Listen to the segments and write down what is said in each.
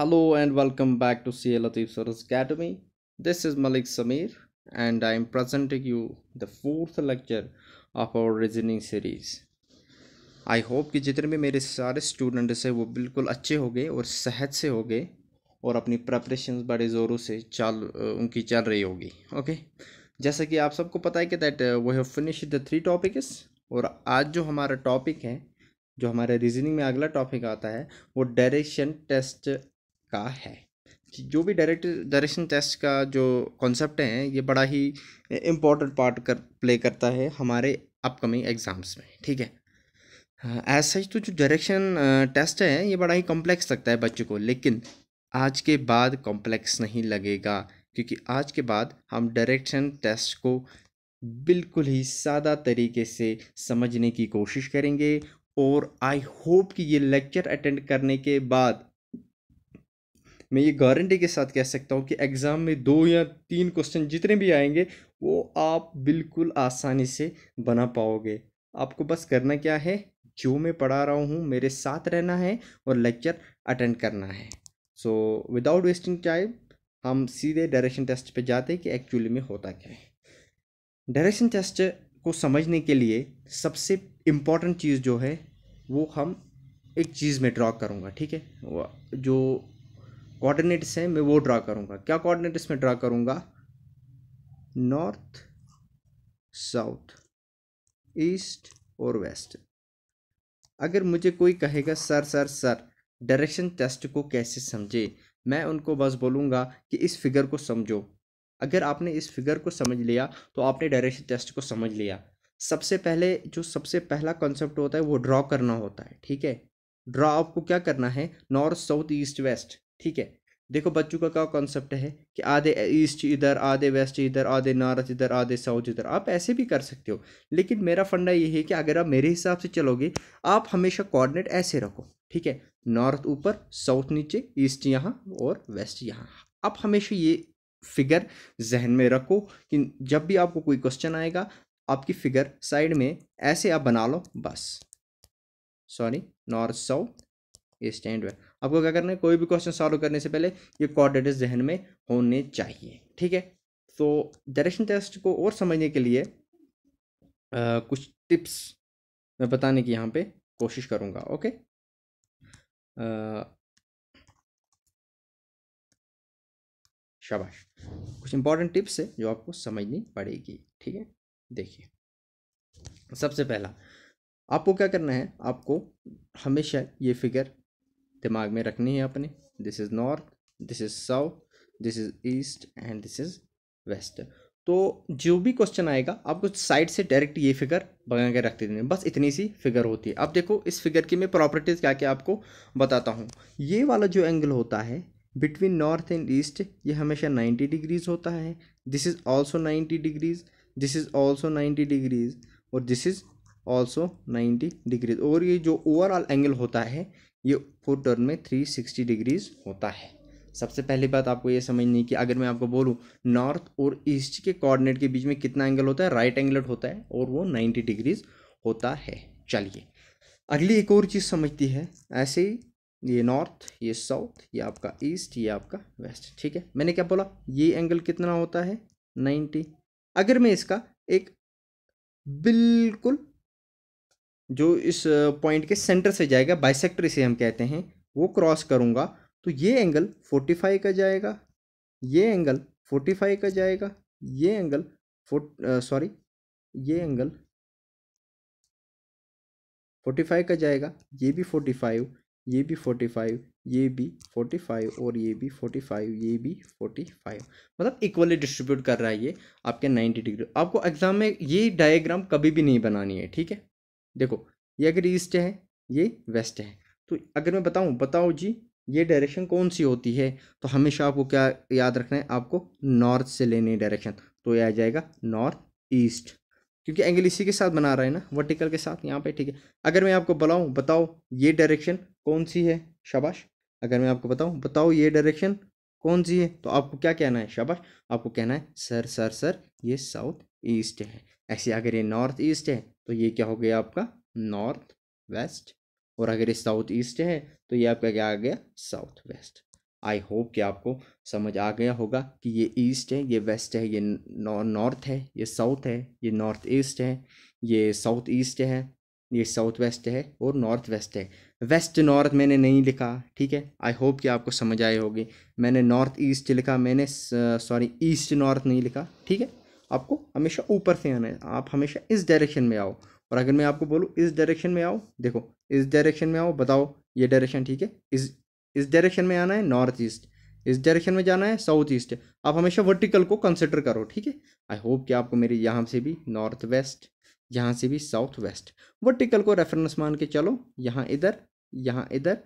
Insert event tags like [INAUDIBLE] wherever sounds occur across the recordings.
Hello and welcome back to CA Latif Soros Academy. This is Malik Samir and I am presenting you the fourth lecture of our reasoning series. I hope कि जितने भी मेरे सारे students हैं वो बिल्कुल अच्छे हो गए और सेहत से हो गए और अपनी प्रपरेशन बड़े ज़ोरों से चल उनकी चल रही होगी ओके जैसा कि आप सबको पता है कि that we have finish the three topics और आज जो हमारा टॉपिक है जो हमारे रीजनिंग में अगला टॉपिक आता है वो डायरेक्शन टेस्ट का है कि जो भी डायरेक्ट डायरेक्शन टेस्ट का जो कॉन्सेप्ट है ये बड़ा ही इम्पोर्टेंट पार्ट कर प्ले करता है हमारे अपकमिंग एग्ज़ाम्स में ठीक है एज हाँ, सच तो जो डायरेक्शन टेस्ट है ये बड़ा ही कॉम्प्लेक्स लगता है बच्चों को लेकिन आज के बाद कॉम्प्लेक्स नहीं लगेगा क्योंकि आज के बाद हम डायरेक्शन टेस्ट को बिल्कुल ही सादा तरीके से समझने की कोशिश करेंगे और आई होप कि ये लेक्चर अटेंड करने के बाद मैं ये गारंटी के साथ कह सकता हूँ कि एग्ज़ाम में दो या तीन क्वेश्चन जितने भी आएंगे वो आप बिल्कुल आसानी से बना पाओगे आपको बस करना क्या है जो मैं पढ़ा रहा हूँ मेरे साथ रहना है और लेक्चर अटेंड करना है सो विदाउट वेस्टिंग टाइम हम सीधे डायरेक्शन टेस्ट पे जाते हैं कि एक्चुअली में होता क्या है डायरेक्शन टेस्ट को समझने के लिए सबसे इम्पॉर्टेंट चीज़ जो है वो हम एक चीज़ में ड्रॉ करूँगा ठीक है जो कोऑर्डिनेट्स हैं मैं वो ड्रा करूँगा क्या कोऑर्डिनेट्स में ड्रा करूँगा नॉर्थ साउथ ईस्ट और वेस्ट अगर मुझे कोई कहेगा sir sir sir direction test को कैसे समझे मैं उनको बस बोलूँगा कि इस फिगर को समझो अगर आपने इस फिगर को समझ लिया तो आपने डायरेक्शन टेस्ट को समझ लिया सबसे पहले जो सबसे पहला कॉन्सेप्ट होता है वो ड्रॉ करना होता है ठीक है ड्रॉ आपको क्या करना है नॉर्थ साउथ ईस्ट वेस्ट ठीक है देखो बच्चों का क्या कॉन्सेप्ट है कि आधे ईस्ट इधर आधे वेस्ट इधर आधे नॉर्थ इधर आधे साउथ इधर आप ऐसे भी कर सकते हो लेकिन मेरा फंडा ये है कि अगर आप मेरे हिसाब से चलोगे आप हमेशा कोऑर्डिनेट ऐसे रखो ठीक है नॉर्थ ऊपर साउथ नीचे ईस्ट यहाँ और वेस्ट यहाँ आप हमेशा ये फिगर जहन में रखो कि जब भी आपको कोई क्वेश्चन आएगा आपकी फिगर साइड में ऐसे आप बना लो बस sorry north south east and west आपको क्या करना है कोई भी क्वेश्चन सॉल्व करने से पहले ये कोऑर्डिनेट्स जहन में होने चाहिए ठीक है तो डायरेक्शन टेस्ट को और समझने के लिए आ, कुछ टिप्स मैं बताने की यहाँ पे कोशिश करूँगा ओके शाबाश कुछ इंपॉर्टेंट टिप्स है जो आपको समझनी पड़ेगी ठीक है देखिए सबसे पहला आपको क्या करना है आपको हमेशा ये फिगर दिमाग में रखनी है अपने this is north this is south this is east and this is west तो जो भी क्वेश्चन आएगा आपको साइड से डायरेक्ट ये फिगर बना के रखते देंगे बस इतनी सी फिगर होती है अब देखो इस फिगर की मैं प्रॉपर्टीज़ क्या क्या आपको बताता हूँ ये वाला जो एंगल होता है बिटवीन नॉर्थ एंड ईस्ट ये हमेशा 90 डिग्रीज होता है this is also 90 degrees this is also 90 degrees और दिस इज़ ऑल्सो 90 डिग्रीज और ये जो ओवरऑल एंगल होता है ये फूड टर्न में थ्री सिक्सटी डिग्रीज होता है सबसे पहली बात आपको ये समझनी कि अगर मैं आपको बोलूँ नॉर्थ और ईस्ट के कोऑर्डिनेट के बीच में कितना एंगल होता है राइट एंगल होता है और वो नाइन्टी डिग्रीज होता है चलिए अगली एक और चीज़ समझती है ऐसे ही ये नॉर्थ ये साउथ ये आपका ईस्ट ये आपका वेस्ट ठीक है मैंने क्या बोला ये एंगल कितना होता है नाइन्टी अगर मैं इसका एक बिल्कुल जो इस पॉइंट के सेंटर से जाएगा बाइसेक्टर इसे हम कहते हैं वो क्रॉस करूँगा तो ये एंगल फोर्टी फाइव का जाएगा ये एंगल फोर्टी फाइव का जाएगा ये एंगल सॉरी ये एंगल फोर्टी फाइव का जाएगा ये भी फोर्टी फाइव ये भी फोर्टी फाइव ये भी फोर्टी फाइव और ये भी फोर्टी फाइव ये भी फोर्टी फाइव मतलब इक्वली डिस्ट्रीब्यूट कर रहा है ये आपके नाइन्टी डिग्री आपको एग्जाम में ये डायग्राम कभी भी नहीं बनानी है ठीक है देखो ये अगर ईस्ट है ये वेस्ट है तो अगर मैं बताऊँ बताओ जी ये डायरेक्शन कौन सी होती है तो हमेशा आपको क्या याद रखना है आपको नॉर्थ से लेनी डायरेक्शन तो ये आ जाएगा नॉर्थ ईस्ट क्योंकि एंगल इसी के साथ बना रहा है ना वर्टिकल के साथ यहाँ पे ठीक है अगर मैं आपको बताऊँ बताओ ये डायरेक्शन कौन सी है शाबाश अगर मैं आपको बताऊँ बताओ ये डायरेक्शन कौन सी है तो आपको क्या कहना है शाबाश आपको कहना है सर सर सर ये साउथ ईस्ट है ऐसे अगर ये नॉर्थ ईस्ट है तो ये क्या हो गया आपका नॉर्थ वेस्ट और अगर ये साउथ ईस्ट है तो ये आपका क्या आ गया साउथ वेस्ट आई होप कि आपको समझ आ गया होगा कि ये ईस्ट है ये वेस्ट है ये नॉर्थ है ये साउथ है ये नॉर्थ ईस्ट है ये साउथ ईस्ट है ये साउथ वेस्ट है और नॉर्थ वेस्ट है वेस्ट नॉर्थ मैंने नहीं लिखा ठीक है आई होप कि आपको समझ आए होगी मैंने नॉर्थ ईस्ट लिखा मैंने सॉरी ईस्ट नॉर्थ नहीं लिखा ठीक है आपको हमेशा ऊपर से आना है आप हमेशा इस डायरेक्शन में आओ और अगर मैं आपको बोलूँ इस डायरेक्शन में आओ देखो इस डायरेक्शन में आओ बताओ ये डायरेक्शन ठीक है इस इस डायरेक्शन में आना है नॉर्थ ईस्ट इस डायरेक्शन में जाना है साउथ ईस्ट आप हमेशा वर्टिकल को कंसिडर करो ठीक है आई होप कि आपको मेरी यहाँ से भी नॉर्थ वेस्ट यहाँ से भी साउथ वेस्ट वर्टिकल को रेफरेंस मान के चलो यहाँ इधर यहाँ इधर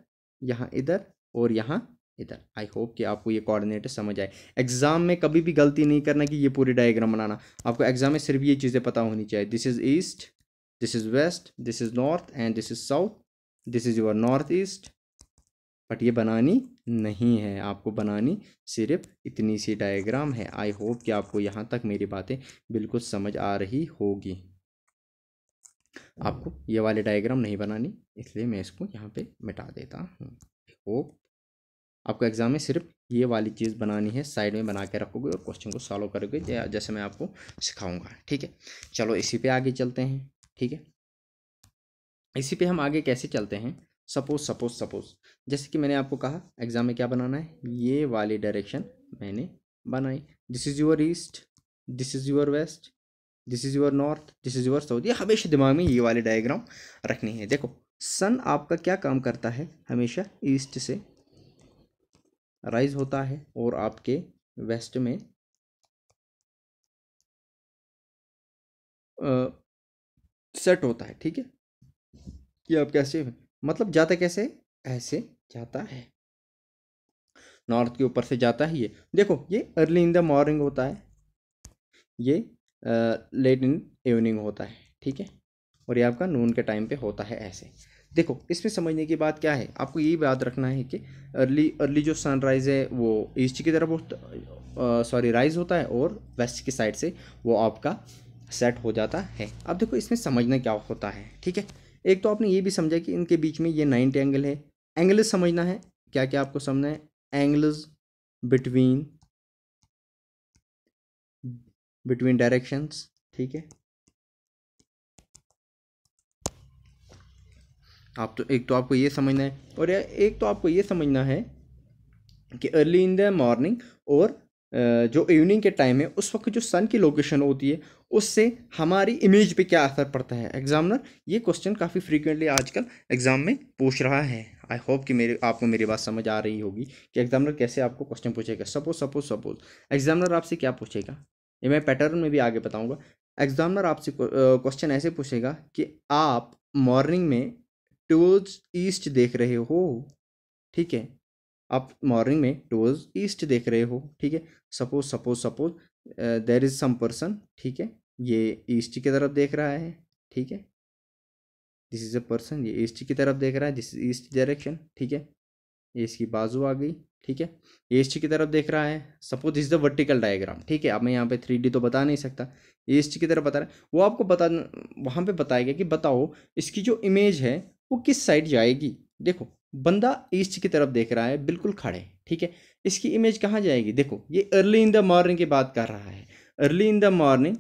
यहाँ इधर और यहाँ इधर आई होप कि आपको ये कोऑर्डिनेटर समझ आए एग्ज़ाम में कभी भी गलती नहीं करना कि ये पूरे डायग्राम बनाना आपको एग्ज़ाम में सिर्फ ये चीज़ें पता होनी चाहिए this is east this is west this is north and this is south this is your north east but ये बनानी नहीं है आपको बनानी सिर्फ इतनी सी डायग्राम है आई होप कि आपको यहाँ तक मेरी बातें बिल्कुल समझ आ रही होगी आपको ये वाले डायग्राम नहीं बनानी इसलिए मैं इसको यहाँ पे मिटा देता हूँ होप आपको एग्ज़ाम में सिर्फ ये वाली चीज़ बनानी है साइड में बना के रखोगे और क्वेश्चन को सॉल्व करोगे जैसे मैं आपको सिखाऊंगा ठीक है चलो इसी पे आगे चलते हैं ठीक है इसी पे हम आगे कैसे चलते हैं सपोज सपोज सपोज जैसे कि मैंने आपको कहा एग्ज़ाम में क्या बनाना है ये वाली डायरेक्शन मैंने बनाई this is your east this is your west this is your north this is your south ये हमेशा दिमाग में ये वाले डायग्राम रखनी है देखो सन आपका क्या काम करता है हमेशा ईस्ट से राइज होता है और आपके वेस्ट में आ, सेट होता है ठीक है कि आप कैसे मतलब जाता कैसे ऐसे जाता है नॉर्थ के ऊपर से जाता है ये देखो ये अर्ली इन द मॉर्निंग होता है ये लेट इन इवनिंग होता है ठीक है और ये आपका नून के टाइम पे होता है ऐसे देखो इसमें समझने की बात क्या है आपको ये याद रखना है कि अर्ली अर्ली जो सनराइज़ है वो ईस्ट की तरफ सॉरी राइज़ होता है और वेस्ट की साइड से वो आपका सेट हो जाता है अब देखो इसमें समझना क्या होता है ठीक है एक तो आपने ये भी समझा कि इनके बीच में ये नाइन्टी एंगल है एंगल्स समझना है क्या क्या आपको समझना है एंगल्स बिटवीन बिटवीन डायरेक्शंस ठीक है आप तो एक तो आपको ये समझना है और एक तो आपको ये समझना है कि अर्ली इन द मॉर्निंग और जो इवनिंग के टाइम है उस वक्त जो सन की लोकेशन होती है उससे हमारी इमेज पे क्या असर पड़ता है एग्जामिनर ये क्वेश्चन काफ़ी फ्रीक्वेंटली आजकल एग्ज़ाम में पूछ रहा है आई होप कि मेरे आपको मेरी बात समझ आ रही होगी कि एग्जामिनर कैसे आपको क्वेश्चन पूछेगा सपोज सपोज सपोज एग्जामिनर आपसे क्या पूछेगा ये मैं पैटर्न में भी आगे बताऊँगा एग्जामिनर आपसे क्वेश्चन ऐसे पूछेगा कि आप मॉर्निंग में टूवर्ड्स ईस्ट देख रहे हो ठीक है आप मॉर्निंग में टूवर्ड्स ईस्ट देख रहे हो ठीक है suppose suppose suppose there is some person ठीक है ये ईस्ट की तरफ देख रहा है ठीक है दिस इज अ पर्सन ये ईस्ट की तरफ देख रहा है दिस इज ईस्ट डायरेक्शन ठीक है ये इसकी बाजू आ गई ठीक है ईस्ट की तरफ देख रहा है suppose is the vertical diagram ठीक है अब मैं यहाँ पे थ्री डी तो बता नहीं सकता ईस्ट की तरफ बता रहा है वो आपको बता वहाँ पे बताएगा कि बताओ इसकी जो इमेज है वो किस साइड जाएगी देखो बंदा ईस्ट की तरफ देख रहा है बिल्कुल खड़े ठीक है इसकी इमेज कहाँ जाएगी देखो ये अर्ली इन द मॉर्निंग की बात कर रहा है अर्ली इन द मॉर्निंग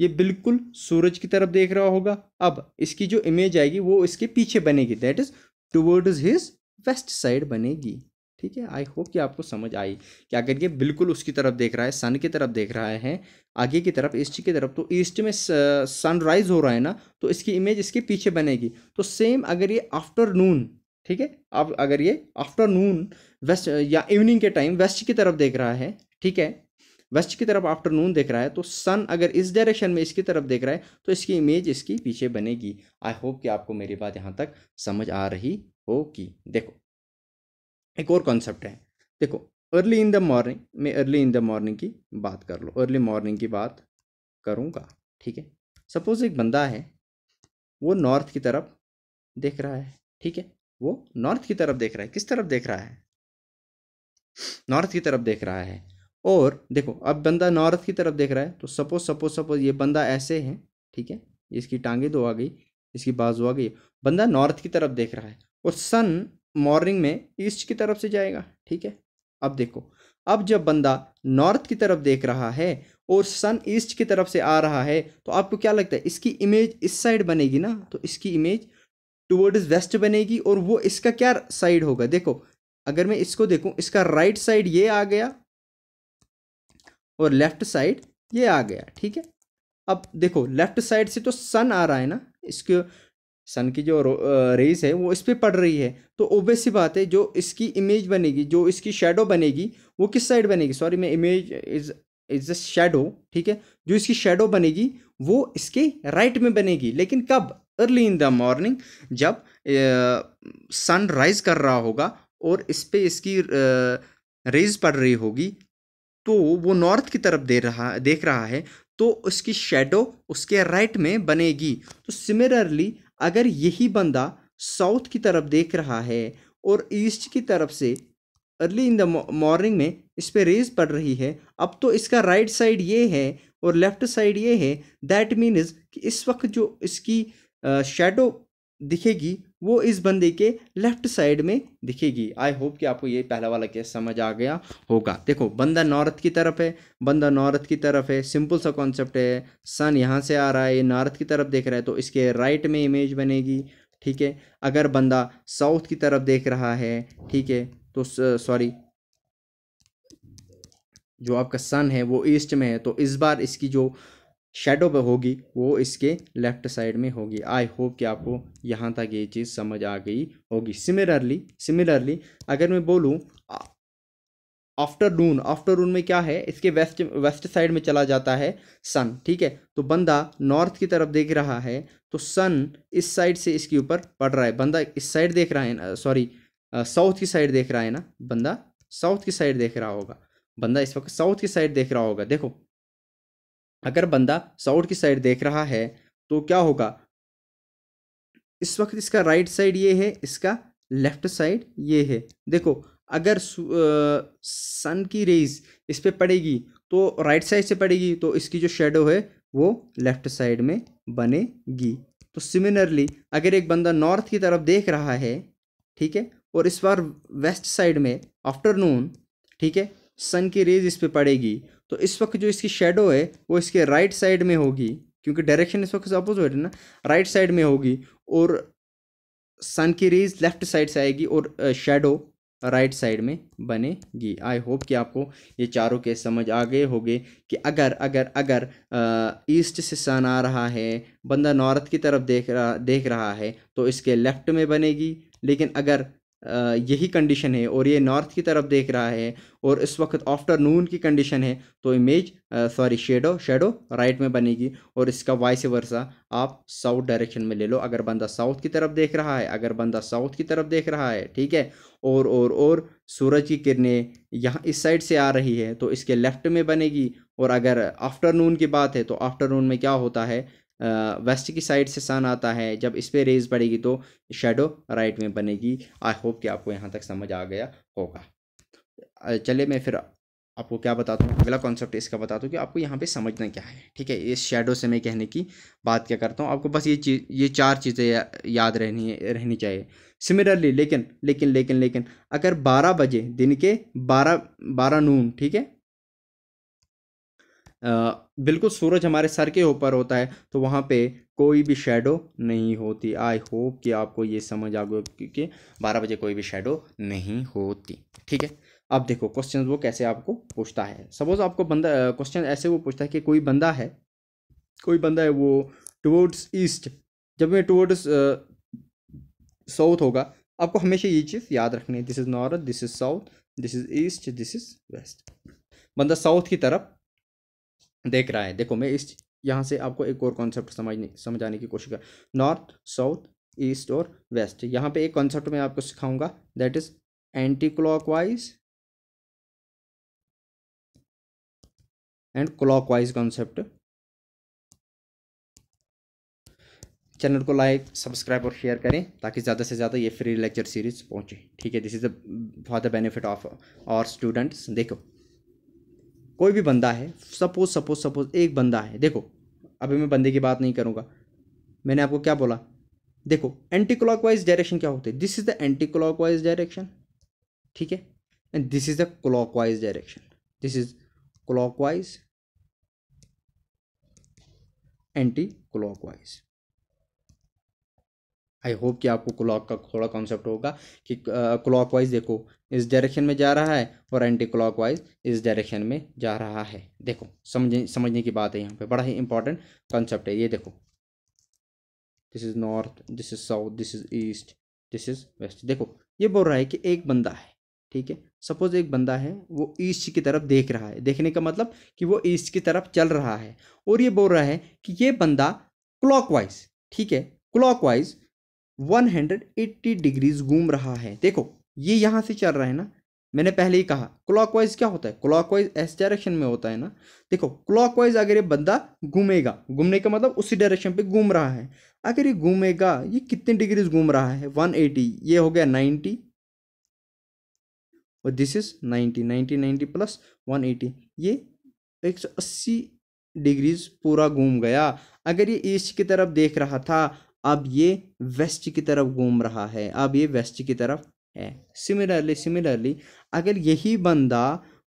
ये बिल्कुल सूरज की तरफ देख रहा होगा अब इसकी जो इमेज आएगी वो इसके पीछे बनेगी that is toward his west side बनेगी ठीक है आई होप कि आपको समझ आई कि अगर ये बिल्कुल उसकी तरफ देख रहा है सन की तरफ देख रहा है आगे की तरफ ईस्ट की तरफ तो ईस्ट में सनराइज़ हो रहा है ना तो इसकी इमेज इसके पीछे बनेगी तो सेम अगर ये आफ्टरनून ठीक है अब अगर ये आफ्टरनून वेस्ट या इवनिंग के टाइम वेस्ट की तरफ देख रहा है ठीक है वेस्ट की तरफ आफ्टरनून देख रहा है तो सन अगर इस डायरेक्शन में इसकी तरफ देख रहा है तो इसकी इमेज इसकी पीछे बनेगी आई होप कि आपको मेरी बात यहाँ तक समझ आ रही होगी देखो एक और कॉन्सेप्ट है देखो अर्ली इन द मॉर्निंग मैं अर्ली इन द मॉर्निंग की बात कर लो अर्ली मॉर्निंग की बात करूँगा ठीक है सपोज एक बंदा है वो नॉर्थ की तरफ देख रहा है ठीक है वो नॉर्थ की तरफ देख रहा है किस तरफ देख रहा है नॉर्थ की तरफ देख रहा है और देखो अब बंदा नॉर्थ की तरफ देख रहा है तो सपोज सपोज सपोज ये बंदा ऐसे है ठीक है इसकी टांगे दो आ गई इसकी बाजू आ गई बंदा नॉर्थ की तरफ देख रहा है और सन मॉर्निंग में ईस्ट की तरफ से जाएगा ठीक है अब देखो अब जब बंदा नॉर्थ की तरफ देख रहा है और सन ईस्ट की तरफ से आ रहा है तो आपको क्या लगता है इसकी इमेज इस साइड बनेगी ना तो इसकी इमेज टूवर्ड्स वेस्ट बनेगी और वो इसका क्या साइड होगा देखो अगर मैं इसको देखूं इसका राइट right साइड ये आ गया और लेफ्ट साइड ये आ गया ठीक है अब देखो लेफ्ट साइड से तो सन आ रहा है ना इसके सन की जो रेज है वो इस पर पड़ रही है तो ओबियस सी बात है जो इसकी इमेज बनेगी जो इसकी शेडो बनेगी वो किस साइड बनेगी सॉरी मैं image is is a shadow ठीक है जो इसकी शेडो बनेगी वो इसके राइट में बनेगी लेकिन कब अर्ली इन द मॉर्निंग जब सन राइज कर रहा होगा और इस पर इसकी रेज पड़ रही होगी तो वो नॉर्थ की तरफ दे रहा देख रहा है तो उसकी शेडो उसके राइट में बनेगी तो सिमिलरली अगर यही बंदा साउथ की तरफ देख रहा है और ईस्ट की तरफ से अर्ली इन द मॉर्निंग में इस पर रेज पड़ रही है अब तो इसका राइट साइड ये है और लेफ्ट साइड ये है दैट मीन्स कि इस वक्त जो इसकी शेडो दिखेगी वो इस बंदे के लेफ्ट साइड में दिखेगी आई होप कि आपको ये पहला वाला केस समझ आ गया होगा देखो बंदा नॉर्थ की तरफ है बंदा नॉर्थ की तरफ है सिंपल सा कॉन्सेप्ट है सन यहाँ से आ रहा है ये नॉर्थ की तरफ देख रहा है तो इसके राइट में इमेज बनेगी ठीक है अगर बंदा साउथ की तरफ देख रहा है ठीक है तो सॉरी जो आपका सन है वो ईस्ट में है तो इस बार इसकी जो शेडो पे होगी वो इसके लेफ़्ट साइड में होगी आई होप कि आपको यहाँ तक ये चीज़ समझ आ गई होगी सिमिलरली सिमिलरली अगर मैं बोलूँ आफ्टरनून आफ्टरनून में क्या है इसके वेस्ट वेस्ट साइड में चला जाता है सन ठीक है तो बंदा नॉर्थ की तरफ देख रहा है तो सन इस साइड से इसके ऊपर पड़ रहा है बंदा इस साइड देख रहा है सॉरी साउथ की साइड देख रहा है ना बंदा साउथ की साइड देख रहा होगा बंदा इस वक्त साउथ की साइड देख रहा होगा देखो अगर बंदा साउथ की साइड देख रहा है तो क्या होगा इस वक्त इसका राइट साइड ये है इसका लेफ्ट साइड ये है देखो अगर सन की रेज इस पर पड़ेगी तो राइट साइड से पड़ेगी तो इसकी जो शेडो है वो लेफ्ट साइड में बनेगी तो सिमिलरली अगर एक बंदा नॉर्थ की तरफ देख रहा है ठीक है और इस बार वेस्ट साइड में आफ्टरनून ठीक है सन की रेज इस पर पड़ेगी तो इस वक्त जो इसकी शेडो है वो इसके राइट साइड में होगी क्योंकि डायरेक्शन इस वक्त अपोजिट है ना राइट साइड में होगी और सन की रेज लेफ्ट साइड से आएगी और शेडो राइट साइड में बनेगी आई होप कि आपको ये चारों केस समझ आ गए होंगे कि अगर अगर अगर ईस्ट से सन आ रहा है बंदा नॉर्थ की तरफ देख रहा देख रहा है तो इसके लेफ़्ट में बनेगी लेकिन अगर यही कंडीशन है और ये नॉर्थ की तरफ देख रहा है और इस वक्त आफ्टरनून की कंडीशन है तो image sorry shadow shadow right में बनेगी और इसका वाइस वर्सा आप साउथ डायरेक्शन में ले लो अगर बंदा साउथ की तरफ देख रहा है अगर बंदा साउथ की तरफ देख रहा है ठीक है और और और सूरज की किरणें यहाँ इस साइड से आ रही है तो इसके लेफ्ट में बनेगी और अगर आफ्टरनून की बात है तो आफ्टरनून में क्या होता है वेस्ट की साइड से सन आता है जब इस पर रेज पड़ेगी तो शेडो राइट में बनेगी आई होप कि आपको यहाँ तक समझ आ गया होगा चलिए मैं फिर आपको क्या बताता हूँ अगला कॉन्सेप्ट इसका बताता हूँ कि आपको यहाँ पे समझना क्या है ठीक है इस शेडो से मैं कहने की बात क्या करता हूँ आपको बस ये चीज़ ये चार चीज़ें या, याद रहनी रहनी चाहिए सिमिलरली लेकिन लेकिन लेकिन लेकिन अगर बारह बजे दिन के बारह बारह नून ठीक है बिल्कुल सूरज हमारे सर के ऊपर होता है तो वहाँ पे कोई भी शेडो नहीं होती आई होप कि आपको ये समझ आ गया कि बारह बजे कोई भी शेडो नहीं होती ठीक है अब देखो क्वेश्चन वो कैसे आपको पूछता है सपोज आपको बंदा क्वेश्चन ऐसे वो पूछता है कि कोई बंदा है कोई बंदा है वो टुवर्ड्स ईस्ट जब मैं टुवर्ड्स साउथ होगा आपको हमेशा ये चीज़ याद रखनी है this is north this is south this is east this is west बंदा साउथ की तरफ देख रहा है देखो मैं इस यहाँ से आपको एक और कॉन्सेप्ट समझने समझाने की कोशिश कर नॉर्थ साउथ ईस्ट और वेस्ट यहाँ पे एक कॉन्सेप्ट मैं आपको सिखाऊंगा that is anti clockwise and clockwise concept channel को लाइक सब्सक्राइब और शेयर करें ताकि ज़्यादा से ज़्यादा ये फ्री लेक्चर सीरीज पहुँचे ठीक है this is the for the benefit of our students देखो कोई भी बंदा है सपोज सपोज सपोज एक बंदा है देखो अभी मैं बंदे की बात नहीं करूँगा मैंने आपको क्या बोला देखो एंटी वाइज डायरेक्शन क्या होते हैं this is the anti wise direction ठीक है and this is the wise direction this is wise anti wise I hope कि आपको क्लॉक का थोड़ा कॉन्सेप्ट होगा कि क्लॉक वाइज देखो इस डायरेक्शन में जा रहा है और एंटी क्लॉक वाइज इस डायरेक्शन में जा रहा है देखो समझ समझने की बात है यहाँ पे बड़ा ही इंपॉर्टेंट कॉन्सेप्ट है ये देखो this is north this is south this is east this is west देखो ये बोल रहा है कि एक बंदा है ठीक है सपोज एक बंदा है वो ईस्ट की तरफ देख रहा है देखने का मतलब कि वो ईस्ट की तरफ चल रहा है और ये बोल रहा है कि ये बंदा क्लॉक ठीक है क्लॉक 180 डिग्रीज घूम रहा है देखो ये यहाँ से चल रहा है ना मैंने पहले ही कहा क्लॉकवाइज क्या होता है क्लॉकवाइज एस डायरेक्शन में होता है ना देखो क्लॉकवाइज अगर ये बंदा घूमेगा घूमने का मतलब उसी डायरेक्शन पे घूम रहा है अगर ये घूमेगा ये कितने डिग्रीज घूम रहा है 180 ये हो गया 90 और दिस इज 90 90 90 प्लस 180 ये 180 डिग्रीज पूरा घूम गया अगर ये ईस्ट की तरफ देख रहा था अब ये वेस्ट की तरफ घूम रहा है अब ये वेस्ट की तरफ है सिमिलरली सिमिलरली अगर यही बंदा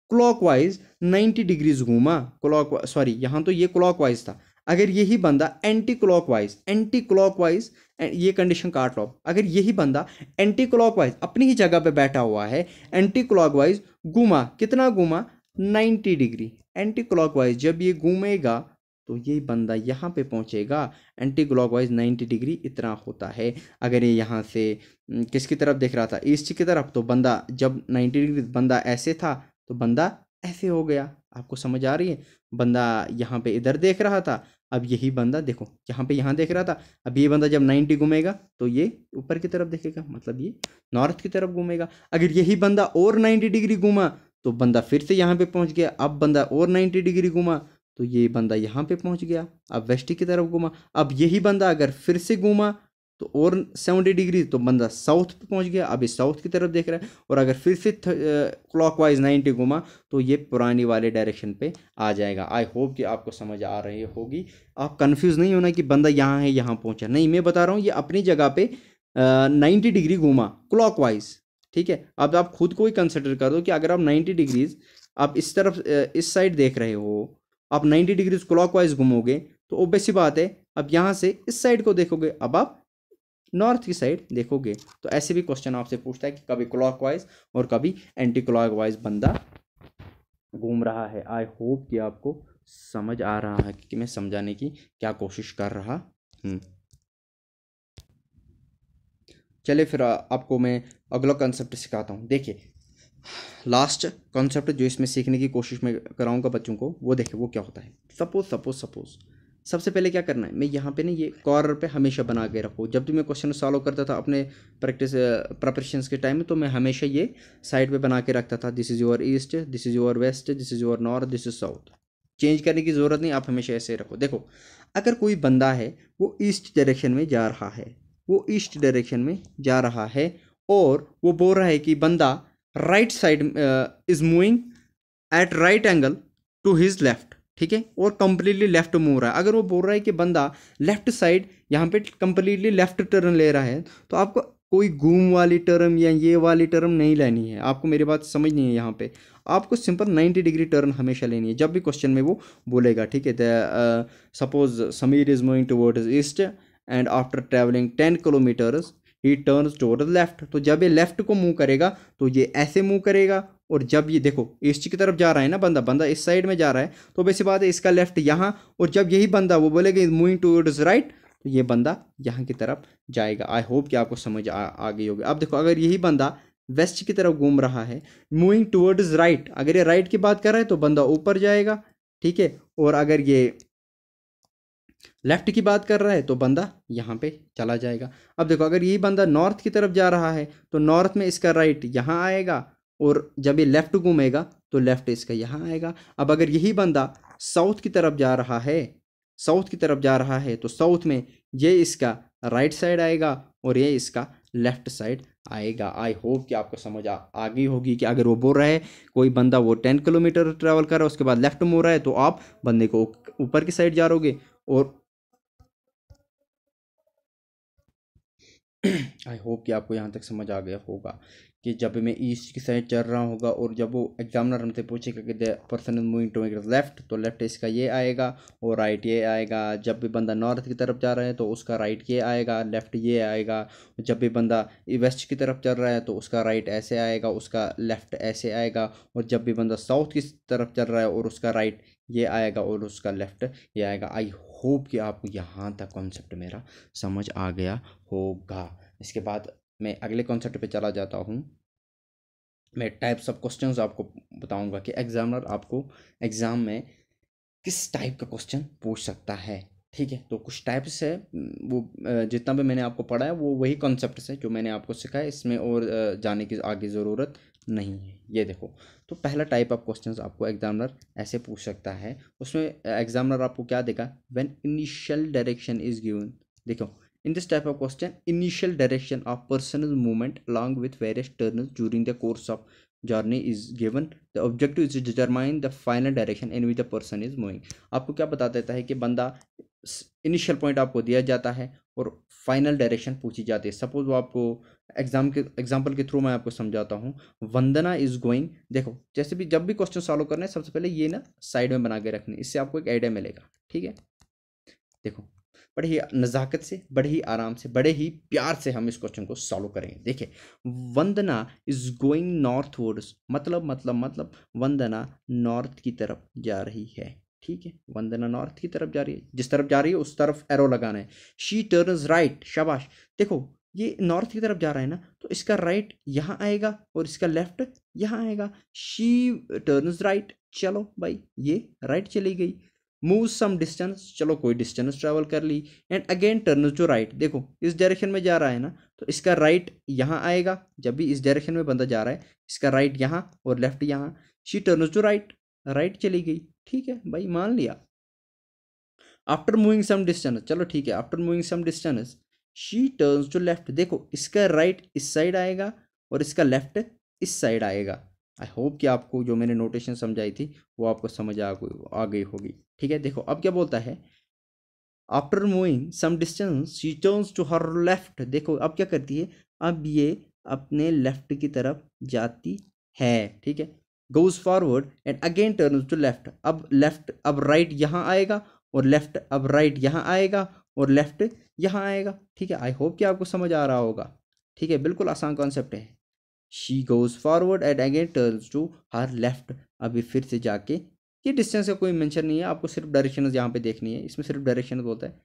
क्लॉकवाइज 90 डिग्रीज घूमा क्लॉक सॉरी यहाँ तो ये क्लॉकवाइज था अगर यही बंदा एंटी क्लॉकवाइज एंटी क्लॉकवाइज ये कंडीशन काट लो अगर यही बंदा एंटी क्लॉकवाइज अपनी ही जगह पे बैठा हुआ है एंटी क्लॉकवाइज घूमा कितना घूमा 90 डिग्री एंटी क्लॉकवाइज जब ये घूमेगा तो ये बंदा यहाँ पे पहुँचेगा anti clock wise ninety degree इतना होता है अगर ये यहाँ से किसकी तरफ देख रहा था ईस्ट की तरफ तो बंदा जब नाइन्टी डिग्री बंदा ऐसे था तो बंदा ऐसे हो गया आपको समझ आ रही है बंदा यहाँ पे इधर देख रहा था अब यही बंदा देखो यहाँ पे यहाँ देख रहा था अब ये बंदा जब नाइन्टी घूमेगा तो ये ऊपर की तरफ देखेगा मतलब ये नॉर्थ की तरफ घूमेगा अगर यही बंदा और नाइन्टी डिग्री घूमा तो बंदा फिर से यहाँ पे पहुँच गया अब बंदा और नाइन्टी डिग्री घूमा तो ये बंदा यहाँ पे पहुँच गया अब वेस्ट की तरफ घूमा अब यही बंदा अगर फिर से घूमा तो और सेवेंटी डिग्री तो बंदा साउथ पे पहुँच गया अभी साउथ की तरफ देख रहा है और अगर फिर से क्लॉक वाइज नाइन्टी घूमा तो ये पुरानी वाले डायरेक्शन पे आ जाएगा आई होप कि आपको समझ आ रही होगी आप कंफ्यूज नहीं होना कि बंदा यहाँ है यहाँ पहुँचा नहीं मैं बता रहा हूँ ये अपनी जगह पर नाइन्टी डिग्री घूमा क्लॉक वाइज ठीक है अब आप खुद को ही कंसिडर कर दो कि अगर आप नाइन्टी डिग्रीज आप इस तरफ इस साइड देख रहे हो आप 90 डिग्रीज क्लॉकवाइज घूमोगे तो ओबेसी बात है अब यहाँ से इस साइड को देखोगे अब आप नॉर्थ की साइड देखोगे तो ऐसे भी क्वेश्चन आपसे पूछता है कि कभी क्लॉक और कभी एंटी क्लॉक बंदा घूम रहा है आई होप कि आपको समझ आ रहा है कि मैं समझाने की क्या कोशिश कर रहा हूँ चलिए फिर आपको मैं अगला कंसेप्ट सिखाता हूँ देखिए लास्ट कॉन्सेप्ट जो इसमें सीखने की कोशिश में कराऊंगा बच्चों को वो देखें वो क्या होता है सपोज सपोज सपोज सबसे पहले क्या करना है मैं यहाँ पे ना ये कॉर्नर पे हमेशा बना के रखूँ जब भी मैं क्वेश्चन सॉल्व करता था अपने प्रैक्टिस प्रपरेशन के टाइम में तो मैं हमेशा ये साइड पे बना के रखता था this is your east this is your west this is your north this is south change करने की ज़रूरत नहीं आप हमेशा ऐसे रखो देखो अगर कोई बंदा है वो ईस्ट डायरेक्शन में जा रहा है वो ईस्ट डायरेक्शन में जा रहा है और वो बोल रहा है कि बंदा right side is moving at right angle to his left ठीक है और कंप्लीटली लेफ्ट मूव रहा है अगर वो बोल रहा है कि बंदा लेफ्ट साइड यहाँ पे कंप्लीटली लेफ्ट टर्न ले रहा है तो आपको कोई घूम वाली टर्म या ये वाली टर्म नहीं लेनी है आपको मेरी बात समझ नहीं है यहाँ पे आपको सिंपल 90 डिग्री टर्न हमेशा लेनी है जब भी क्वेश्चन में वो बोलेगा ठीक है suppose Sameer is moving toward east and after travelling ten kilometres he turn toward left तो जब ये लेफ्ट को मूव करेगा तो ये ऐसे मूव करेगा और जब ये देखो ईस्ट की तरफ जा रहा है ना बंदा बंदा इस साइड में जा रहा है तो वैसे बात है इसका लेफ्ट यहाँ और जब यही बंदा वो बोलेगा मूविंग टूवर्ड्स राइट तो ये बंदा यहाँ की तरफ जाएगा आई होप कि आपको समझ आ, आ गई होगी अब देखो अगर यही बंदा वेस्ट की तरफ घूम रहा है मूविंग टूवर्ड्स राइट अगर ये राइट की बात कर रहा है तो बंदा ऊपर जाएगा ठीक है और अगर ये लेफ़्ट की बात कर रहा है तो बंदा यहाँ पे चला जाएगा अब देखो अगर ये बंदा नॉर्थ की तरफ जा रहा है तो नॉर्थ में इसका राइट यहाँ आएगा और जब ये लेफ़्ट घूमेगा तो लेफ़्ट इसका यहाँ आएगा अब अगर यही बंदा साउथ की तरफ जा रहा है साउथ की तरफ जा रहा है तो साउथ में ये इसका राइट साइड आएगा और ये इसका लेफ़्ट साइड आएगा आई होप कि आपको समझ आ, गई होगी कि अगर वो बोल रहा है कोई बंदा वो टेन किलोमीटर ट्रैवल कर रहा है उसके बाद लेफ़्ट मोड़ रहा है तो आप बंदे को ऊपर की साइड जा रोगे और आई [CLEARS THROAT] होप कि आपको यहाँ तक समझ आ गया होगा कि जब मैं ईस्ट की साइड चल रहा होगा और जब वो एग्जामिनर हमसे पूछेगा कि the person is moving to left तो लेफ्ट इसका ये आएगा और राइट ये आएगा जब भी बंदा नॉर्थ की तरफ जा रहा है तो उसका राइट ये आएगा लेफ्ट ये आएगा जब भी बंदा वेस्ट की तरफ चल रहा है तो उसका राइट ऐसे आएगा उसका लेफ्ट ऐसे आएगा और जब भी बंदा साउथ की तरफ चल रहा है और उसका राइट ये आएगा और उसका लेफ्ट ये आएगा आई होप कि आपको यहाँ तक कॉन्सेप्ट मेरा समझ आ गया होगा इसके बाद मैं अगले कॉन्सेप्ट पे चला जाता हूँ मैं टाइप्स ऑफ क्वेश्चन आपको बताऊँगा कि एग्जामिनर आपको एग्ज़ाम में किस टाइप का क्वेश्चन पूछ सकता है ठीक है तो कुछ टाइप्स है वो जितना भी मैंने आपको पढ़ा है वो वही कॉन्सेप्ट है जो मैंने आपको सिखाया इसमें और जाने की आगे ज़रूरत नहीं है ये देखो तो पहला टाइप ऑफ क्वेश्चन आपको एग्जामिनर ऐसे पूछ सकता है उसमें एग्जामिनर आपको क्या देखा when initial direction is given देखो in this type of question initial direction of personal movement along with various turn during the course of journey is given the objective is determine the final direction in which the person is moving आपको क्या बता देता है कि बंदा initial point आपको दिया जाता है और फाइनल डायरेक्शन पूछी जाती है सपोज वो आपको एग्जाम के एग्जाम्पल के थ्रू मैं आपको समझाता हूँ वंदना इज गोइंग देखो जैसे भी जब भी क्वेश्चन सॉल्व करना है सबसे पहले ये ना साइड में बना के रखने इससे आपको एक आइडिया मिलेगा ठीक है देखो बड़े ही नज़ाकत से बड़े ही आराम से बड़े ही प्यार से हम इस क्वेश्चन को सॉल्व करेंगे देखिए Vandana is going northwards मतलब मतलब मतलब वंदना नॉर्थ की तरफ जा रही है ठीक है वंदना नॉर्थ की तरफ जा रही है जिस तरफ जा रही है उस तरफ एरो लगाना है शी टर्न राइट शाबाश देखो ये नॉर्थ की तरफ जा रहा है ना तो इसका राइट right यहाँ आएगा और इसका लेफ्ट यहाँ आएगा शी टर्न राइट चलो भाई ये राइट right चली गई मूव सम डिस्टेंस चलो कोई डिस्टेंस ट्रैवल कर ली and again turn to right देखो इस डायरेक्शन में जा रहा है ना तो इसका राइट right यहाँ आएगा जब भी इस डायरेक्शन में बंदा जा रहा है इसका राइट right यहाँ और लेफ्ट यहाँ she turn to right right चली गई ठीक है भाई मान लिया आफ्टर मूविंग सम डिस्टेंस चलो ठीक है after moving some distance she turns to left देखो इसका राइट right इस साइड आएगा और इसका लेफ्ट इस साइड आएगा आई होप कि आपको जो मैंने नोटेशन समझाई थी वो आपको समझ आ गई आ गई होगी ठीक है देखो अब क्या बोलता है after moving some distance she turns to her left देखो अब क्या करती है अब ये अपने लेफ्ट की तरफ जाती है ठीक है goes forward and again turn to left अब लेफ्ट अब राइट right यहाँ आएगा और लेफ्ट अब राइट right यहाँ आएगा और लेफ़्ट यहाँ आएगा ठीक है आई होप कि आपको समझ आ रहा होगा ठीक है बिल्कुल आसान कॉन्सेप्ट है she goes forward and again turns to her left अभी फिर से जाके ये डिस्टेंस का कोई मेंशन नहीं है आपको सिर्फ डायरेक्शन यहाँ पे देखनी है इसमें सिर्फ डायरेक्शन बोलता है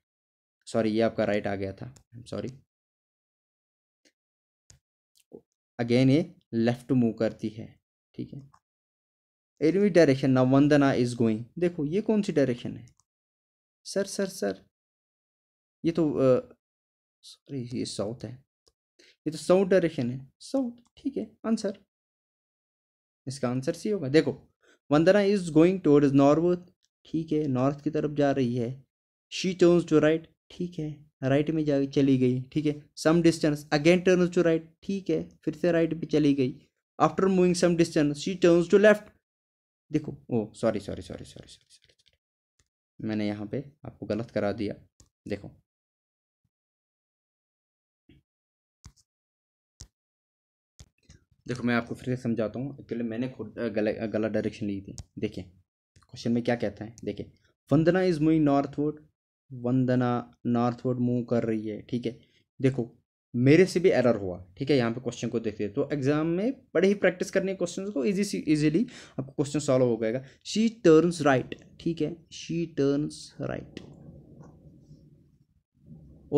सॉरी ये आपका राइट आ गया था सॉरी अगेन ये लेफ्ट मूव करती है ठीक है एनवी डायरेक्शन ना वंदना इज गोइंग देखो ये कौन सी डायरेक्शन है सर सर सर ये तो सॉरी ये साउथ है ये तो साउथ डायरेक्शन है साउथ ठीक है आंसर इसका आंसर सी होगा देखो Vandana is going towards north ठीक है नॉर्थ की तरफ जा रही है शी टर्न्स टू राइट ठीक है राइट में जा चली गई ठीक है some distance again turns to right ठीक है फिर से राइट पे चली गई after moving some distance she turns to left देखो ओ sorry sorry sorry sorry sorry sorry मैंने यहाँ पे आपको गलत करा दिया देखो देखो मैं आपको फिर से समझाता हूँ एक्चुअली मैंने खुद गलत गलत डायरेक्शन ली थी देखिए क्वेश्चन में क्या कहता है देखिए Vandana is moving northward Vandana northward move कर रही है ठीक है देखो मेरे से भी एरर हुआ ठीक है यहाँ पे क्वेश्चन को देखते हैं तो एग्जाम में बड़े ही प्रैक्टिस करने क्वेश्चन को इजी सी इजीली आपको क्वेश्चन सॉल्व हो जाएगा शी टर्न्स राइट ठीक है शी टर्न्स राइट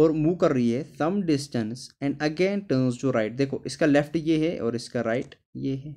और मूव कर रही है some distance and again turns to right देखो इसका लेफ्ट ये है और इसका राइट ये है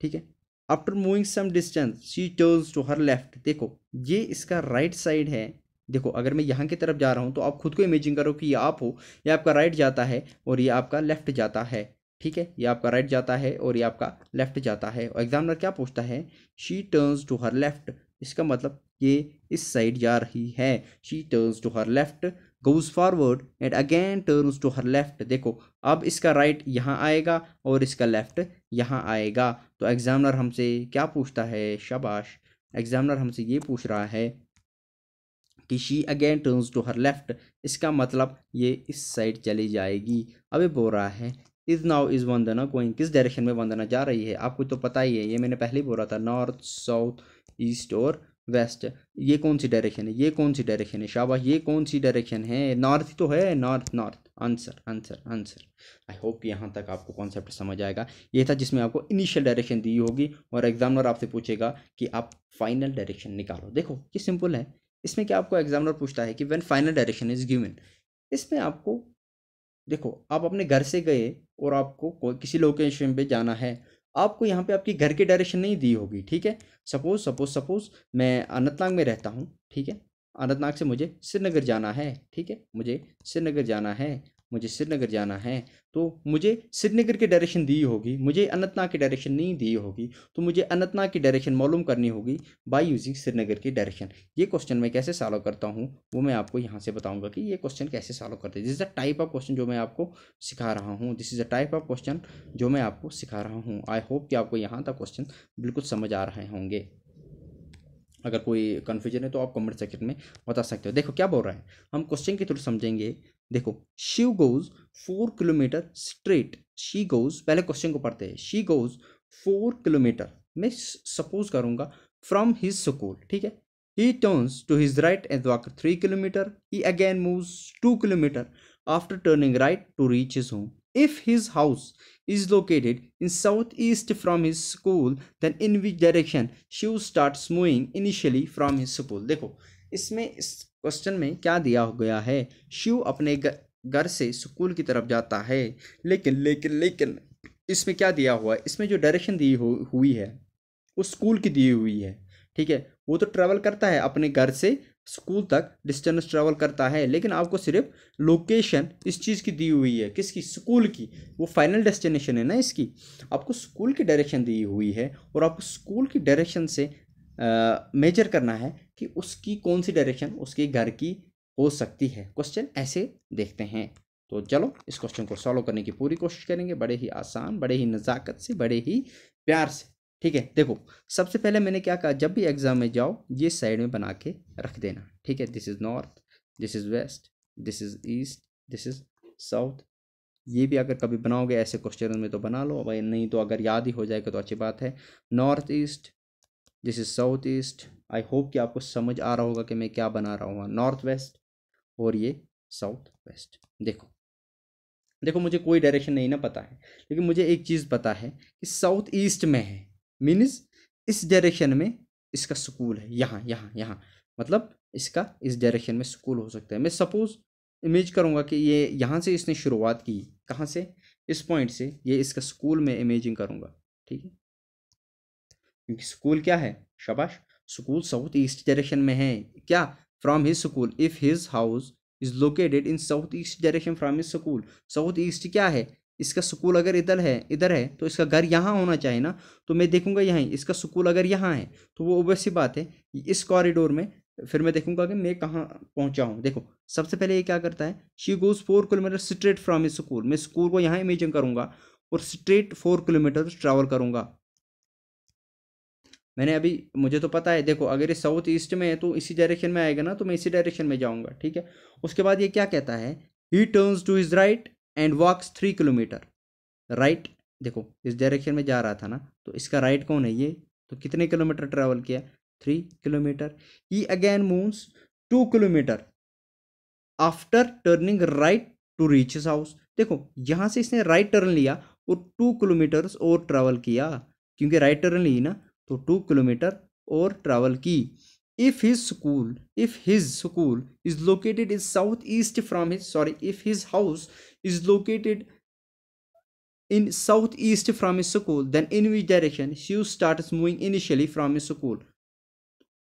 ठीक है after moving some distance she turns to her left देखो ये इसका राइट right साइड है देखो अगर मैं यहाँ की तरफ जा रहा हूँ तो आप खुद को इमेजिन करो कि ये आप हो ये आपका राइट right जाता है और ये आपका लेफ्ट जाता है ठीक है ये आपका राइट right जाता है और ये आपका लेफ्ट जाता है और एग्जामिनर क्या पूछता है she turns to her left इसका मतलब ये इस साइड जा रही है she turns to her left goes forward and again turns to her left देखो अब इसका राइट right यहाँ आएगा और इसका लेफ्ट यहाँ आएगा तो एग्ज़ामिनर हमसे क्या पूछता है शाबाश एग्ज़ामिनर हमसे ये पूछ रहा है कि she again turns to her left इसका मतलब ये इस साइड चली जाएगी अब बोल रहा है is now is Vandana going किस डायरेक्शन में वंदना जा रही है आपको तो पता ही है ये मैंने पहले ही बोला था नॉर्थ साउथ ईस्ट और वेस्ट ये कौन सी डायरेक्शन है ये कौन सी डायरेक्शन है शाबाश ये कौन सी डायरेक्शन है नॉर्थ तो है north north answer answer answer I hope यहाँ तक आपको कॉन्सेप्ट समझ आएगा ये था जिसमें आपको इनिशियल डायरेक्शन दी होगी और एग्जामिनर आपसे पूछेगा कि आप फाइनल डायरेक्शन निकालो देखो कि सिंपल है इसमें क्या आपको एग्जामिनर पूछता है कि when final direction is given इसमें आपको देखो आप अपने घर से गए और आपको किसी लोकेशन पे जाना है आपको यहाँ पे आपकी घर की डायरेक्शन नहीं दी होगी ठीक है सपोज सपोज सपोज मैं अनंतनाग में रहता हूँ ठीक है अनंतनाग से मुझे श्रीनगर जाना है ठीक है मुझे श्रीनगर जाना है मुझे श्रीनगर जाना है तो मुझे श्रीनगर की डायरेक्शन दी होगी मुझे अनंतनाग की डायरेक्शन नहीं दी होगी तो मुझे अनंतनाग की डायरेक्शन मालूम करनी होगी बाई यूजिंग श्रीनगर की डायरेक्शन ये क्वेश्चन मैं कैसे सॉल्व करता हूँ वो मैं आपको यहाँ से बताऊँगा कि ये क्वेश्चन कैसे सॉल्व करते हैं this is the type of question जो मैं आपको सिखा रहा हूँ this is the type of question जो मैं आपको सिखा रहा हूँ आई होप कि आपको यहाँ तक क्वेश्चन बिल्कुल समझ आ रहे होंगे अगर कोई कन्फ्यूजन है तो आप कमेंट सेक्शन में बता सकते हो देखो क्या बोल रहा है हम क्वेश्चन के थ्रू समझेंगे देखो Shiv goes four kilometre straight she goes पहले क्वेश्चन को पढ़ते हैं शी गोज फोर किलोमीटर मैं सपोज करूंगा फ्रॉम हिज स्कूल ठीक है he turns to his right and walk three kilometre he again moves two kilometre after turning right to reach his home if his house is located in southeast from his school then in which direction Shiv starts moving initially from his school देखो इसमें इस question में क्या दिया हो गया है शिव अपने घर से स्कूल की तरफ जाता है लेकिन लेकिन लेकिन इसमें क्या दिया हुआ है इसमें जो डायरेक्शन दी हुई है वो स्कूल की दी हुई है ठीक है वो तो ट्रैवल करता है अपने घर से स्कूल तक डिस्टेंस ट्रैवल करता है लेकिन आपको सिर्फ लोकेशन इस चीज़ की दी हुई है किसकी स्कूल की वो फाइनल डेस्टिनेशन है ना इसकी आपको स्कूल की डायरेक्शन दी हुई है और आपको स्कूल की डायरेक्शन से मेजर करना है कि उसकी कौन सी डायरेक्शन उसके घर की हो सकती है क्वेश्चन ऐसे देखते हैं तो चलो इस क्वेश्चन को सॉल्व करने की पूरी कोशिश करेंगे बड़े ही आसान बड़े ही नज़ाकत से बड़े ही प्यार से ठीक है देखो सबसे पहले मैंने क्या कहा जब भी एग्ज़ाम में जाओ ये साइड में बना के रख देना ठीक है this is north this is west this is east this is south ये भी अगर कभी बनाओगे ऐसे क्वेश्चन में तो बना लो भाई नहीं तो अगर याद ही हो जाएगा तो अच्छी बात है north east this is south east I hope कि आपको समझ आ रहा होगा कि मैं क्या बना रहा हूँ नॉर्थ वेस्ट और ये साउथ वेस्ट देखो देखो मुझे कोई डायरेक्शन नहीं ना पता है लेकिन मुझे एक चीज़ पता है कि साउथ ईस्ट में है मीन्स इस डायरेक्शन में इसका स्कूल है यहाँ यहाँ यहाँ मतलब इसका इस डायरेक्शन में स्कूल हो सकता है मैं सपोज़ इमेज करूँगा कि ये यहाँ से इसने शुरुआत की कहाँ से इस पॉइंट से ये इसका स्कूल में इमेजिंग करूँगा ठीक है क्योंकि स्कूल क्या है शबाश स्कूल साउथ ईस्ट डायरेक्शन में है क्या from his school if his house is located in south east direction from his school south east क्या है इसका स्कूल अगर इधर है इधर है तो इसका घर यहाँ होना चाहिए ना तो मैं देखूंगा यहाँ इसका स्कूल अगर यहाँ है तो वो ओबियस सी बात है इस कॉरिडोर में फिर मैं देखूंगा कि मैं कहाँ पहुँचा हूँ देखो सबसे पहले ये क्या करता है she goes four kilometre straight from इस स्कूल मैं स्कूल को यहाँ इमेजिन करूँगा और स्ट्रेट फोर किलोमीटर ट्रैवल करूँगा मैंने अभी मुझे तो पता है देखो अगर ये साउथ ईस्ट में है तो इसी डायरेक्शन में आएगा ना तो मैं इसी डायरेक्शन में जाऊँगा ठीक है उसके बाद ये क्या कहता है he turns to his right and walks three kilometre right देखो इस डायरेक्शन में जा रहा था ना तो इसका राइट कौन है ये तो कितने किलोमीटर ट्रैवल किया three kilometre he again moves two kilometre after turning right to reach his house देखो यहाँ से इसने राइट टर्न लिया और टू किलोमीटर्स और ट्रैवल किया क्योंकि राइट टर्न ली ना तो टू किलोमीटर और ट्रैवल की if his school if his school is located is south east from his sorry if his house is located in south east from his school then in which direction she start moving initially from his school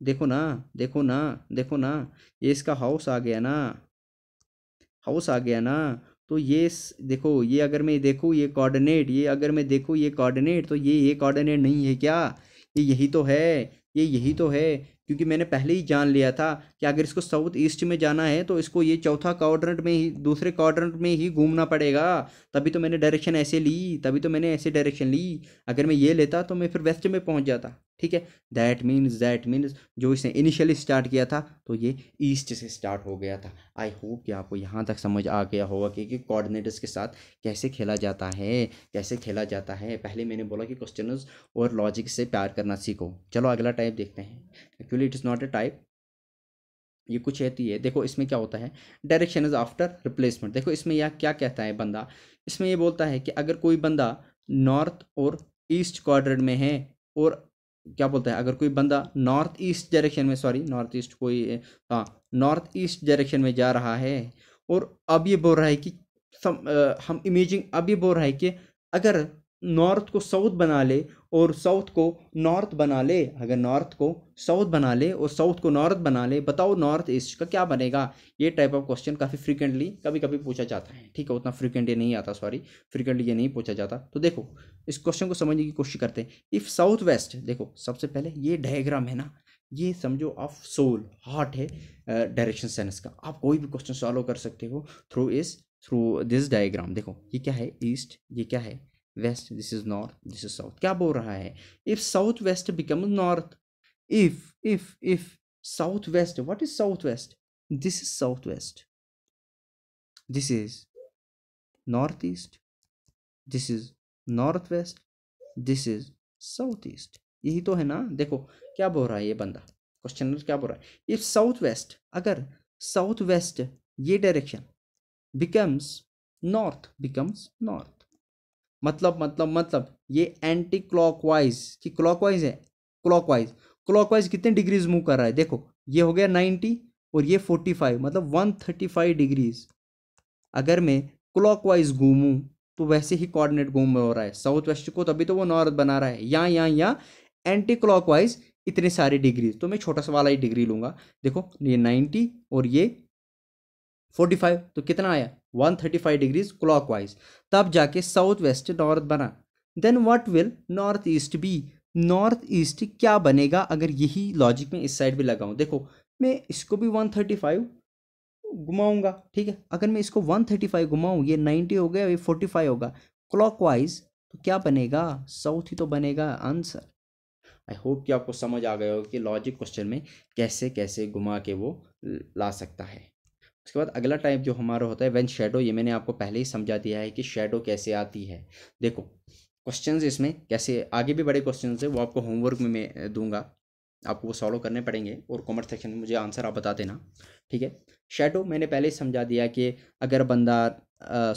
देखो ना देखो ना देखो ना ये इसका house आ गया ना हाउस आ गया ना तो ये देखो ये अगर मैं देखूँ ये कॉर्डिनेट ये अगर मैं देखूँ ये कॉर्डिनेट तो ये ये कॉर्डिनेट नहीं है क्या ये यही तो है ये यही तो है क्योंकि मैंने पहले ही जान लिया था कि अगर इसको साउथ ईस्ट में जाना है तो इसको ये चौथा क्वाड्रेंट में ही दूसरे क्वाड्रेंट में ही घूमना पड़ेगा तभी तो मैंने डायरेक्शन ऐसे ली तभी तो मैंने ऐसे डायरेक्शन ली अगर मैं ये लेता तो मैं फिर वेस्ट में पहुंच जाता ठीक है दैट मीन्स दैट मीन्स जो इसने इनिशियली स्टार्ट किया था तो ये ईस्ट से स्टार्ट हो गया था आई होप कि आपको यहाँ तक समझ आ गया होगा कि, कोऑर्डिनेटर्स के साथ कैसे खेला जाता है कैसे खेला जाता है पहले मैंने बोला कि क्वेश्चनर्स और लॉजिक से प्यार करना सीखो चलो अगला टाइप देखते हैं actually it is not a type ये कुछ रहती है देखो इसमें क्या होता है डायरेक्शन इज आफ्टर रिप्लेसमेंट देखो इसमें यह क्या कहता है बंदा इसमें ये बोलता है कि अगर कोई बंदा नॉर्थ और ईस्ट क्वाड्रेंट में है और क्या बोलते हैं अगर कोई बंदा नॉर्थ ईस्ट डायरेक्शन में सॉरी नॉर्थ ईस्ट कोई हाँ नॉर्थ ईस्ट डायरेक्शन में जा रहा है और अब ये बोल रहा है कि सम, आ, हम इमेजिंग अब ये बोल रहा है कि अगर नॉर्थ को साउथ बना ले और साउथ को नॉर्थ बना ले अगर नॉर्थ को साउथ बना ले और साउथ को नॉर्थ बना ले बताओ नॉर्थ ईस्ट का क्या बनेगा ये टाइप ऑफ क्वेश्चन काफ़ी फ्रिक्वेंटली कभी कभी पूछा जाता है ठीक है उतना फ्रिक्वेंट ये नहीं आता सॉरी फ्रिक्वेंटली ये नहीं पूछा जाता तो देखो इस क्वेश्चन को समझने की कोशिश करते हैं इफ़ साउथ वेस्ट देखो सबसे पहले ये डायग्राम है ना ये समझो ऑफ सोल हार्ट है डायरेक्शन सेंस का आप कोई भी क्वेश्चन सॉल्व कर सकते हो थ्रू इस थ्रू दिस डायग्राम देखो ये क्या है ईस्ट ये क्या है west this is north this is south क्या बोल रहा है if south west become north if if if south west what is south west this is south west this is north east this is north west this is south east यही तो है ना देखो क्या बोल रहा है ये बंदा क्वेश्चन क्या बोल रहा है इफ साउथ वेस्ट अगर साउथ वेस्ट ये direction becomes north becomes north मतलब मतलब मतलब ये एंटी क्लॉकवाइज कि क्लॉकवाइज है क्लॉकवाइज क्लॉकवाइज कितने डिग्रीज मूव कर रहा है देखो ये हो गया नाइन्टी और ये फोर्टी फाइव मतलब वन थर्टी फाइव डिग्रीज अगर मैं क्लॉकवाइज घूमूँ तो वैसे ही कोऑर्डिनेट घूम हो रहा है साउथ वेस्ट को तभी तो वो नॉर्थ बना रहा है यहाँ यहाँ यहाँ एंटी क्लॉकवाइज इतने सारे डिग्रीज तो मैं छोटा सा वाला ही डिग्री लूँगा देखो ये नाइन्टी और ये फोर्टी फाइव तो कितना आया one thirty five degrees clockwise तब जाके साउथ वेस्ट नॉर्थ बना then what will north east be north east क्या बनेगा अगर यही लॉजिक में इस साइड भी लगाऊँ देखो मैं इसको भी वन थर्टी फाइव घुमाऊंगा ठीक है अगर मैं इसको वन थर्टी फाइव घुमाऊँ ये नाइन्टी हो गया ये फोर्टी फाइव होगा क्लॉक वाइज तो क्या बनेगा साउथ ही तो बनेगा आंसर आई होप कि आपको समझ आ गया हो कि लॉजिक क्वेश्चन में कैसे कैसे घुमा के वो ला सकता है उसके बाद अगला टाइप जो हमारा होता है वेन शेडो ये मैंने आपको पहले ही समझा दिया है कि शेडो कैसे आती है देखो क्वेश्चन इसमें कैसे आगे भी बड़े क्वेश्चन है वो आपको होमवर्क में मैं दूंगा आपको वो सॉल्व करने पड़ेंगे और कॉमर्स सेक्शन में मुझे आंसर आप बता देना ठीक है शेडो मैंने पहले ही समझा दिया कि अगर बंदा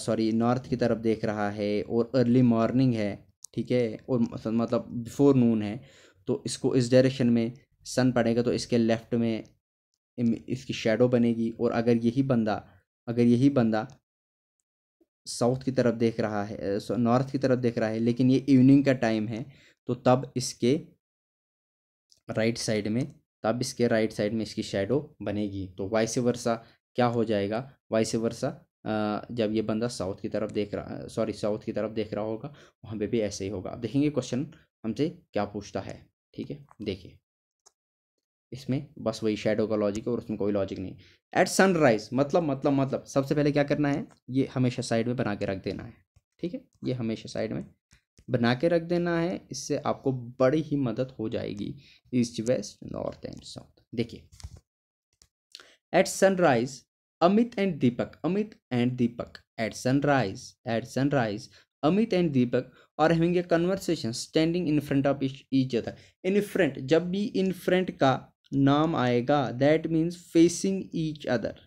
सॉरी नॉर्थ की तरफ देख रहा है और अर्ली मॉर्निंग है ठीक है और मतलब बिफोर मतलब नून है तो इसको इस डायरेक्शन में सन पड़ेगा तो इसके लेफ़्ट में इसकी शेडो बनेगी और अगर यही बंदा अगर यही बंदा साउथ की तरफ देख रहा है नॉर्थ की तरफ देख रहा है लेकिन ये इवनिंग का टाइम है तो तब इसके राइट साइड में तब इसके राइट साइड में इसकी शेडो बनेगी तो वाइस वर्षा क्या हो जाएगा वाइस वर्षा जब ये बंदा साउथ की तरफ देख रहा सॉरी साउथ की तरफ देख रहा होगा वहाँ पे भी ऐसे ही होगा अब देखेंगे क्वेश्चन हमसे क्या पूछता है ठीक है देखिए इसमें बस वही शेडो का लॉजिक है और उसमें कोई लॉजिक नहीं एट सनराइज मतलब मतलब मतलब सबसे पहले क्या करना है ये हमेशा साइड में बना के रख देना है ठीक है ये हमेशा साइड में बना के रख देना है इससे आपको बड़ी ही मदद हो जाएगी east west north and south देखिए at sunrise Amit and Deepak Amit and Deepak at sunrise at sunrise Amit and Deepak और having a conversation standing in front of each other in front जब भी इन फ्रंट का नाम आएगा that means facing each other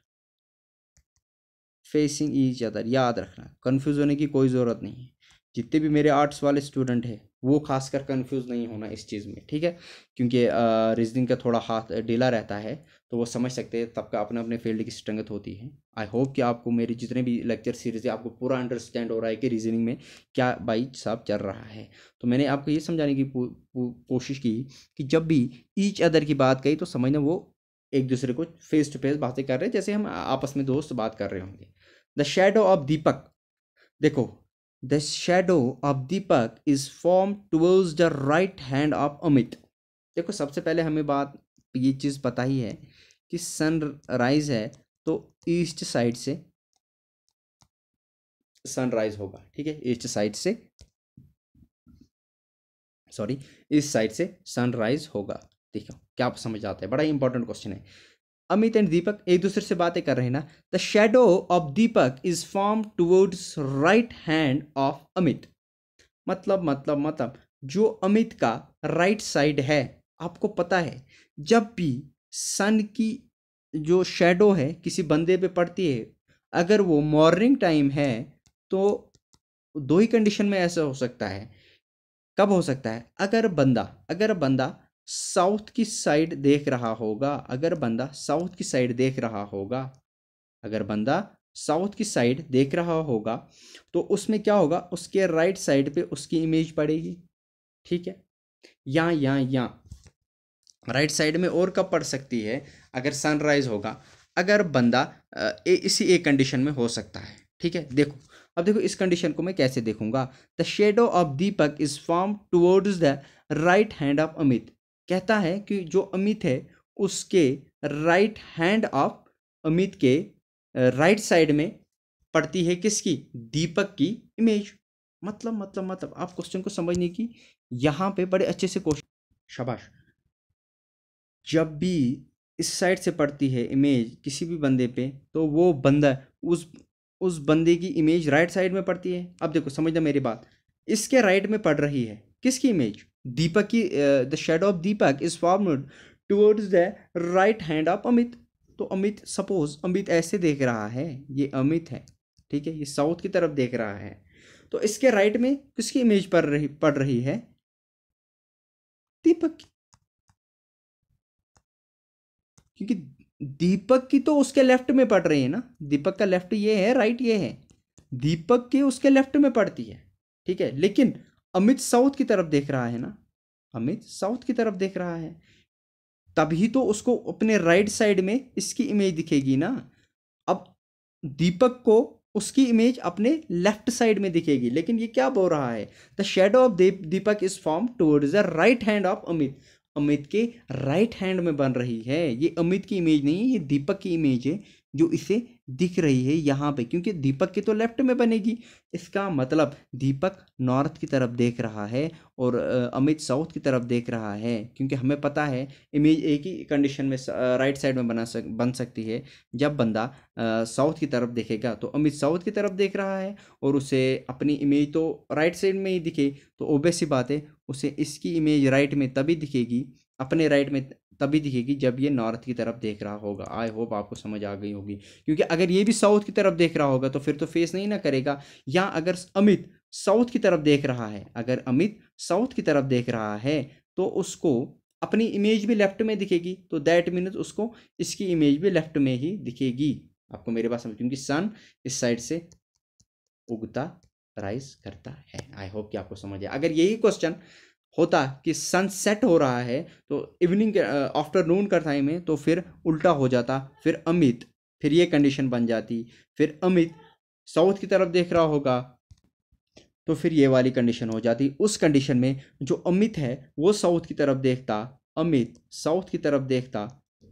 facing each other याद रखना confuse होने की कोई ज़रूरत नहीं है जितने भी मेरे आर्ट्स वाले स्टूडेंट हैं वो खासकर कंफ्यूज नहीं होना इस चीज़ में ठीक है क्योंकि रीजनिंग का थोड़ा हाथ ढीला रहता है तो वो समझ सकते हैं सबका अपने अपने फील्ड की स्ट्रेंगत होती है आई होप कि आपको मेरे जितने भी लेक्चर सीरीज है आपको पूरा अंडरस्टैंड हो रहा है कि रीजनिंग में क्या बाई साहब चल रहा है तो मैंने आपको ये समझाने की कोशिश की कि जब भी ईच अदर की बात कही तो समझना वो एक दूसरे को फेस टू फेस बातें कर रहे हैं जैसे हम आपस में दोस्त बात कर रहे होंगे द शेडो ऑफ दीपक देखो the shadow of Deepak is form towards the right hand of Amit देखो सबसे पहले हमें बात ये चीज़ पता ही है कि सनराइज़ है तो ईस्ट साइड से सनराइज होगा ठीक है ईस्ट साइड से सॉरी इस साइड से सनराइज होगा ठीक है क्या समझ आता हैं बड़ा इंपॉर्टेंट क्वेश्चन है अमित एंड दीपक एक दूसरे से बातें कर रहे हैं ना the shadow of Deepak is form towards right hand of Amit मतलब मतलब मतलब जो अमित का राइट right साइड है आपको पता है जब भी सन की जो शेडो है किसी बंदे पे पड़ती है अगर वो मॉर्निंग टाइम है तो दो ही कंडीशन में ऐसा हो सकता है कब हो सकता है अगर बंदा अगर बंदा साउथ की साइड देख रहा होगा अगर बंदा साउथ की साइड देख रहा होगा अगर बंदा साउथ की साइड देख रहा होगा तो उसमें क्या होगा उसके राइट साइड पे उसकी इमेज पड़ेगी ठीक है या या या राइट साइड में और कब पड़ सकती है अगर सनराइज़ होगा अगर बंदा ए, इसी एक कंडीशन में हो सकता है ठीक है देखो अब देखो इस कंडीशन को मैं कैसे देखूंगा the shadow of Deepak is form towards the right hand of Amit कहता है कि जो अमित है उसके राइट हैंड ऑफ अमित के राइट साइड में पड़ती है किसकी दीपक की इमेज मतलब मतलब मतलब आप क्वेश्चन को समझने की यहाँ पे बड़े अच्छे से क्वेश्चन शाबाश जब भी इस साइड से पड़ती है इमेज किसी भी बंदे पे तो वो बंदा उस उस बंदे की इमेज राइट साइड में पड़ती है अब देखो समझना मेरी बात इसके राइट में पड़ रही है किसकी इमेज दीपक की the shade of Deepak is formed towards the right hand of Amit तो अमित सपोज अमित ऐसे देख रहा है ये अमित है ठीक है ये साउथ की तरफ देख रहा है तो इसके राइट में किसकी इमेज पड़ रही पड़ रही है दीपक की क्योंकि दीपक की तो उसके लेफ्ट में पड़ रही है ना दीपक का लेफ्ट ये है राइट ये है दीपक की उसके लेफ्ट में पड़ती है ठीक है लेकिन अमित साउथ की तरफ देख रहा है ना अमित साउथ की तरफ देख रहा है तभी तो उसको अपने राइट साइड में इसकी इमेज दिखेगी ना अब दीपक को उसकी इमेज अपने लेफ्ट साइड में दिखेगी लेकिन ये क्या बोल रहा है the shadow of Deepak is form towards the right hand of Amit Amit के राइट हैंड में बन रही है ये अमित की इमेज नहीं है ये दीपक की इमेज है जो इसे दिख रही है यहाँ पे क्योंकि दीपक की तो लेफ्ट में बनेगी इसका मतलब दीपक नॉर्थ की तरफ देख रहा है और अमित साउथ की तरफ देख रहा है क्योंकि हमें पता है इमेज एक ही कंडीशन में राइट साइड में बना सक बन सकती है जब बंदा साउथ की तरफ देखेगा तो अमित साउथ की तरफ देख रहा है और उसे अपनी इमेज तो राइट साइड में ही दिखे तो ओबेसी बात है उसे इसकी इमेज राइट में तभी दिखेगी अपने राइट में तभी दिखेगी जब ये नॉर्थ की तरफ देख रहा होगा आई होप आपको समझ आ गई होगी क्योंकि अगर ये भी साउथ की तरफ देख रहा होगा तो फिर तो फेस नहीं ना करेगा या अगर अमित साउथ की तरफ देख रहा है अगर अमित साउथ की तरफ देख रहा है तो उसको अपनी इमेज भी लेफ्ट में दिखेगी तो दैट मीन्स उसको इसकी इमेज भी लेफ्ट में ही दिखेगी आपको मेरे पास समझ क्योंकि सन इस साइड से उगता राइज करता है आई होप कि आपको समझ आए अगर यही क्वेश्चन होता कि सन सेट हो रहा है तो इवनिंग आफ्टरनून का टाइम है तो फिर उल्टा हो जाता फिर अमित फिर ये कंडीशन बन जाती फिर अमित साउथ की तरफ देख रहा होगा तो फिर ये वाली कंडीशन हो जाती उस कंडीशन में जो अमित है वो साउथ की तरफ देखता अमित साउथ की तरफ देखता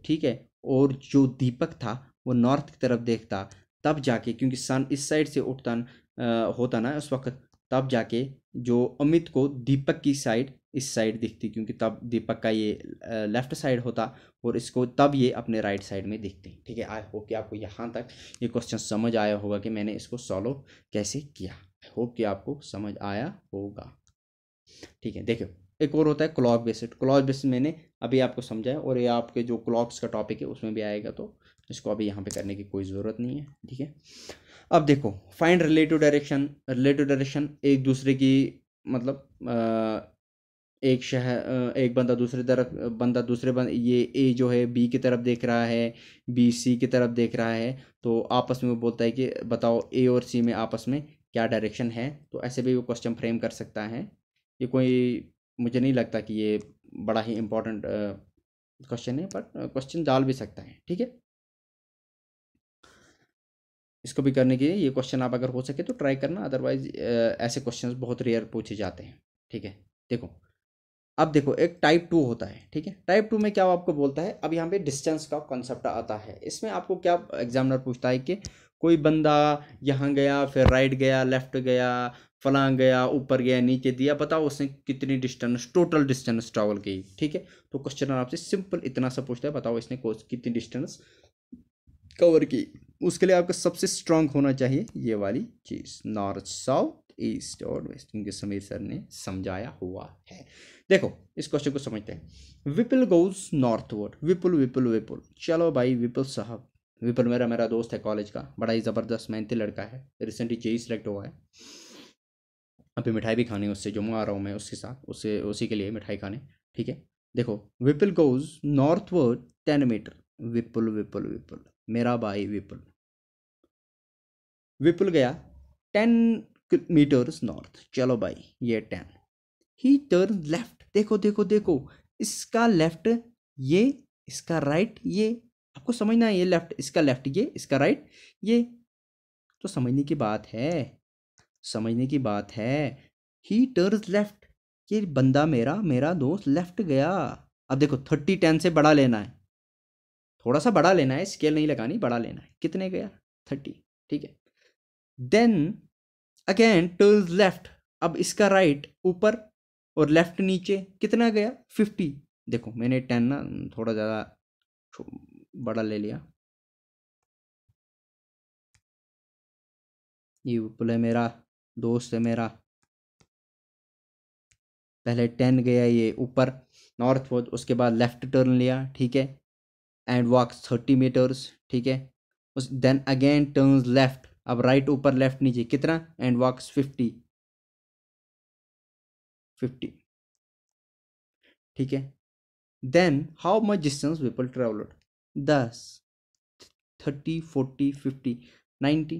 ठीक है और जो दीपक था वो नॉर्थ की तरफ देखता तब जाके क्योंकि सन इस साइड से उठता होता ना उस वक्त तब जाके जो अमित को दीपक की साइड इस साइड दिखती क्योंकि तब दीपक का ये लेफ़्ट साइड होता और इसको तब ये अपने राइट साइड में दिखते ठीक है आई होप कि आपको यहाँ तक ये क्वेश्चन समझ आया होगा कि मैंने इसको सॉल्व कैसे किया आई होप कि आपको समझ आया होगा ठीक है देखो एक और होता है क्लॉक बेसिड क्लॉक बेसिड मैंने अभी आपको समझाया और ये आपके जो क्लॉक्स का टॉपिक है उसमें भी आएगा तो इसको अभी यहाँ पे करने की कोई ज़रूरत नहीं है ठीक है अब देखो find relative direction relative direction एक दूसरे की मतलब एक शहर एक बंदा दूसरे तरफ बंदा दूसरे बंद ये ए जो है बी की तरफ देख रहा है बी सी की तरफ देख रहा है तो आपस में वो बोलता है कि बताओ ए और सी में आपस में क्या डायरेक्शन है तो ऐसे भी वो क्वेश्चन फ्रेम कर सकता है ये कोई मुझे नहीं लगता कि ये बड़ा ही इम्पोर्टेंट क्वेश्चन है बट क्वेश्चन डाल भी सकता है ठीक है इसको भी करने के लिए ये क्वेश्चन आप अगर हो सके तो ट्राई करना अदरवाइज ऐसे क्वेश्चंस बहुत रेयर पूछे जाते हैं ठीक है देखो अब देखो एक टाइप टू होता है ठीक है टाइप टू में क्या आपको बोलता है अब यहाँ पे डिस्टेंस का कॉन्सेप्ट आता है इसमें आपको क्या एग्जामिनर पूछता है कि कोई बंदा यहाँ गया फिर राइट गया लेफ्ट गया फलां गया ऊपर गया नीचे दिया बताओ उसने कितनी डिस्टेंस टोटल डिस्टेंस ट्रैवल की ठीक है तो क्वेश्चन आपसे सिंपल इतना सा पूछता है बताओ इसने कितनी डिस्टेंस कवर की उसके लिए आपका सबसे स्ट्रांग होना चाहिए ये वाली चीज़ नॉर्थ साउथ ईस्ट और वेस्ट इनके समीर सर ने समझाया हुआ है देखो इस क्वेश्चन को समझते हैं विपुल गोज नॉर्थवर्ड विपुल विपुल विपुल चलो भाई विपुल साहब विपुल मेरा मेरा दोस्त है कॉलेज का बड़ा ही ज़बरदस्त मेहनती लड़का है रिसेंटली जेई सेलेक्ट हुआ है अभी मिठाई भी खानी उससे जो मंगा रहा हूँ मैं उसके साथ उससे उसी के लिए मिठाई खाने ठीक है देखो Vipul goes northward ten metre Vipul Vipul Vipul मेरा भाई विपुल विपुल गया टेन मीटर्स नॉर्थ चलो भाई ये टेन ही टर्न लेफ्ट देखो देखो देखो इसका लेफ्ट ये इसका राइट ये आपको समझना है ये लेफ्ट इसका लेफ्ट ये इसका राइट ये तो समझने की बात है समझने की बात है ही टर्न लेफ्ट ये बंदा मेरा मेरा दोस्त लेफ्ट गया अब देखो थर्टी टेन से बड़ा लेना है थोड़ा सा बड़ा लेना है स्केल नहीं लगानी बड़ा लेना है कितने गया थर्टी ठीक है देन अगेन टर्न लेफ्ट अब इसका राइट right, ऊपर और लेफ्ट नीचे कितना गया फिफ्टी देखो मैंने टेन ना थोड़ा ज़्यादा बड़ा ले लिया ये बोले मेरा दोस्त है मेरा पहले टेन गया ये ऊपर नॉर्थ वो उसके बाद लेफ्ट टर्न लिया ठीक है एंड वॉक थर्टी मीटर्स ठीक है उस देन अगेन टर्न्स लेफ्ट अब राइट ऊपर लेफ्ट नीचे कितना एंड वॉक्स फिफ्टी फिफ्टी ठीक है then how much distance people travel दस thirty forty fifty ninety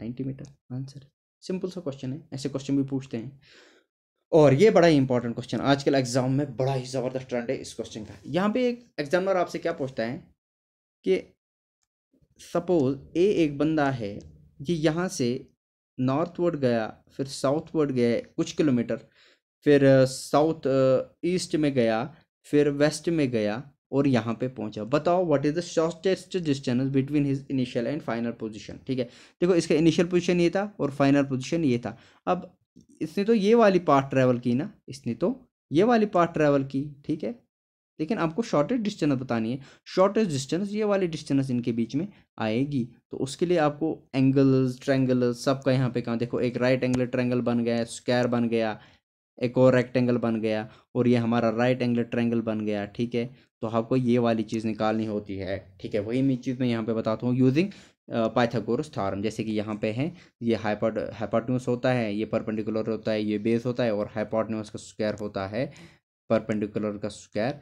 ninety metre answer simple सा क्वेश्चन है ऐसे क्वेश्चन भी पूछते हैं और ये बड़ा ही इंपॉर्टेंट क्वेश्चन आजकल एग्जाम में बड़ा ही ज़बरदस्त ट्रेंड है इस क्वेश्चन का यहाँ पे एक एग्जामर आपसे क्या पूछता है कि सपोज ए एक बंदा है ये यहाँ से नॉर्थवर्ड गया फिर साउथवर्ड गए कुछ किलोमीटर फिर साउथ ईस्ट में गया फिर वेस्ट में गया और यहाँ पे पहुँचा बताओ what is the shortest distance between his initial and final position ठीक है देखो इसका इनिशियल पोजीशन ये था और फाइनल पोजीशन ये था अब इसने तो ये वाली पार्ट ट्रैवल की ना इसने तो ये वाली पार्ट ट्रैवल की ठीक है लेकिन आपको शॉर्टेज डिस्टेंस बतानी है शॉर्टेज डिस्टेंस ये वाली डिस्टेंस इनके बीच में आएगी तो उसके लिए आपको एंगल्स ट्रैंगल्स सबका यहाँ पे कहाँ देखो एक राइट एंगल ट्रैंगल बन गया स्क्वायर बन गया एक और रेक्टेंगल बन गया और ये हमारा राइट एंगल ट्रैंगल बन गया ठीक है तो आपको ये वाली चीज़ निकालनी होती है ठीक है वही मैं चीज़ मैं यहाँ पे बताता हूँ यूजिंग पाइथागोरस थ्योरम जैसे कि यहाँ पे है ये हाइपाट हाइपाटन्यूस होता है ये परपेंडिकुलर होता है ये बेस होता है और हाइपाटन्यूस का स्क्वायर होता है परपेंडिकुलर का स्क्वायर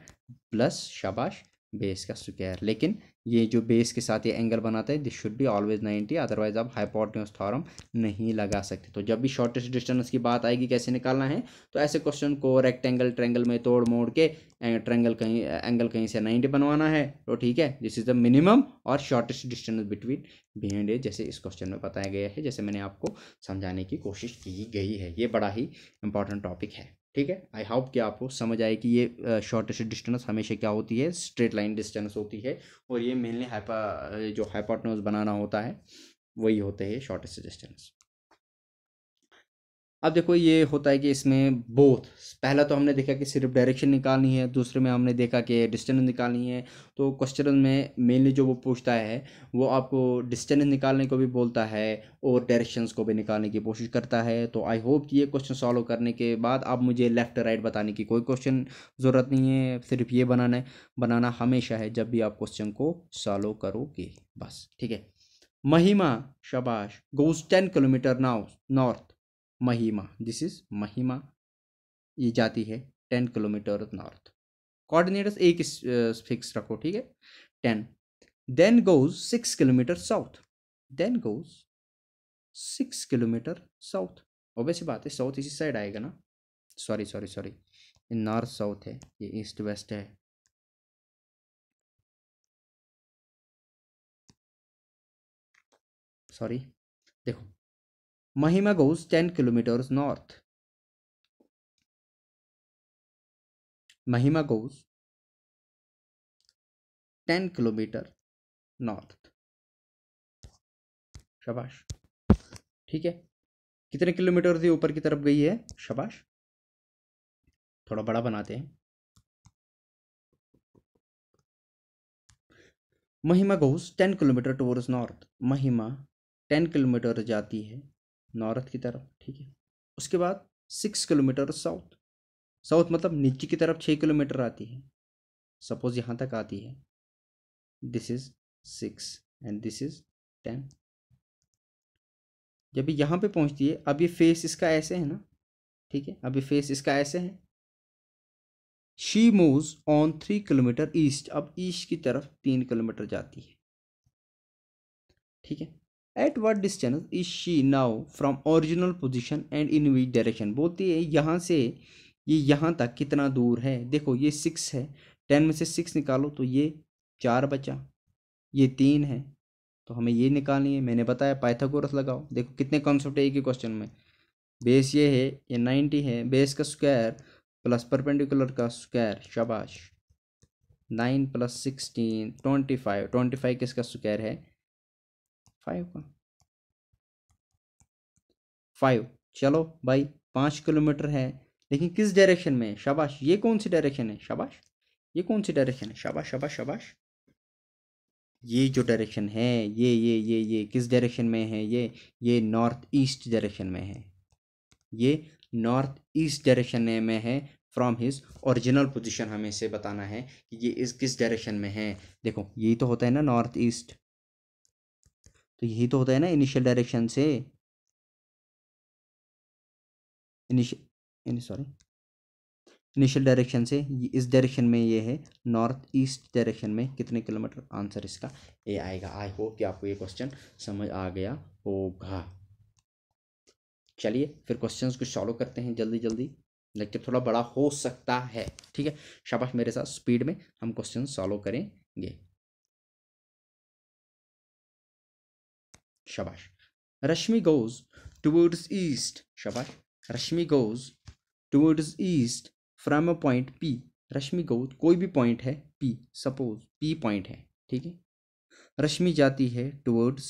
प्लस शाबाश बेस का स्क्वायर लेकिन ये जो बेस के साथ ये एंगल बनाता है this should be always 90 otherwise आप हाइपोटन्यूज थ्योरम नहीं लगा सकते तो जब भी शॉर्टेस्ट डिस्टेंस की बात आएगी कैसे निकालना है तो ऐसे क्वेश्चन को रेक्टेंगल ट्रेंगल में तोड़ मोड़ के ट्रेंगल कहीं एंगल कहीं से 90 बनवाना है तो ठीक है दिस इज द मिनिमम और शॉर्टेस्ट डिस्टेंस बिटवीन बिहेंड है जैसे इस क्वेश्चन में बताया गया है जैसे मैंने आपको समझाने की कोशिश की गई है ये बड़ा ही इंपॉर्टेंट टॉपिक है ठीक है आई होप कि आपको समझ आए कि ये शॉर्टेस्ट डिस्टेंस हमेशा क्या होती है स्ट्रेट लाइन डिस्टेंस होती है और ये मेनली हाइपा जो हाइपोटनोज बनाना होता है वही होते हैं शॉर्टेस्ट डिस्टेंस अब देखो ये होता है कि इसमें बोथ पहला तो हमने देखा कि सिर्फ डायरेक्शन निकालनी है दूसरे में हमने देखा कि डिस्टेंस निकालनी है तो क्वेश्चन में मेनली जो वो पूछता है वो आपको डिस्टेंस निकालने को भी बोलता है और डायरेक्शंस को भी निकालने की कोशिश करता है तो आई होप ये क्वेश्चन सॉल्व करने के बाद आप मुझे लेफ़्ट राइट बताने की कोई क्वेश्चन ज़रूरत नहीं है सिर्फ ये बनाना है बनाना हमेशा है जब भी आप क्वेश्चन को सॉल्व करोगे बस ठीक है महिमा शबाश goes ten kilometre now north Mahima this is Mahima ये जाती है टेन किलोमीटर नॉर्थ कोऑर्डिनेटर्स एक फिक्स रखो ठीक है ten then goes six kilometre south then goes six kilometre south obviously बात है साउथ इसी साइड आएगा ना sorry sorry sorry north south है ये ईस्ट वेस्ट है सॉरी देखो Mahima goes 10 kilometers north. Mahima goes 10 kilometer north. शबाश ठीक है कितने किलोमीटर से ऊपर की तरफ गई है शबाश थोड़ा बड़ा बनाते हैं Mahima goes ten kilometre towards north Mahima ten kilometre जाती है नॉर्थ की तरफ ठीक है उसके बाद सिक्स किलोमीटर साउथ साउथ मतलब नीचे की तरफ छः किलोमीटर आती है सपोज यहाँ तक आती है this is six and this is ten जब यहाँ पे पहुँचती है अब ये फेस इसका ऐसे है ना ठीक है अब फेस इसका ऐसे है she move on three kilometre east अब ईस्ट की तरफ तीन किलोमीटर जाती है ठीक है at what distance is she now from original position and in which direction बोलती है यहाँ से ये यहाँ तक कितना दूर है देखो ये सिक्स है टेन में से सिक्स निकालो तो ये चार बचा ये तीन है तो हमें ये निकालनी है मैंने बताया पाइथागोरस लगाओ देखो कितने कॉन्सेप्ट है एक ही क्वेश्चन में बेस ये है ये नाइन्टी है बेस का स्क्वायर प्लस परपेंडिकुलर का स्क्वायर शाबाश nine plus sixteen twenty five twenty five किसका स्क्वायर है फाइव का फाइव चलो भाई पाँच किलोमीटर है लेकिन किस डायरेक्शन में शाबाश ये कौन सी डायरेक्शन है शाबाश ये कौन सी डायरेक्शन है शाबाश शाबाश शाबाश ये जो डायरेक्शन है ये ये ये ये किस डायरेक्शन में है ये ये नॉर्थ ईस्ट डायरेक्शन में है ये नॉर्थ ईस्ट डायरेक्शन में है फ्रॉम हिज ओरिजिनल पोजीशन हमें से बताना है कि ये इस किस डायरेक्शन में है देखो यही तो होता है ना नॉर्थ ईस्ट तो यही तो होता है ना इनिशियल डायरेक्शन से इनिशियल सॉरी इनिशियल डायरेक्शन से इस डायरेक्शन में ये है नॉर्थ ईस्ट डायरेक्शन में कितने किलोमीटर आंसर इसका ये आएगा आई होप कि आपको ये क्वेश्चन समझ आ गया होगा चलिए फिर क्वेश्चंस को सॉल्व करते हैं जल्दी जल्दी लेक्चर थोड़ा बड़ा हो सकता है ठीक है शाबाश मेरे साथ स्पीड में हम क्वेश्चन सॉल्व करेंगे शाबाश रश्मि गोज टूवर्ड्स ईस्ट शाबाश Rashmi goes towards east from a point P Rashmi goes कोई भी पॉइंट है पी सपोज पी पॉइंट है ठीक है रश्मि जाती है टूवर्ड्स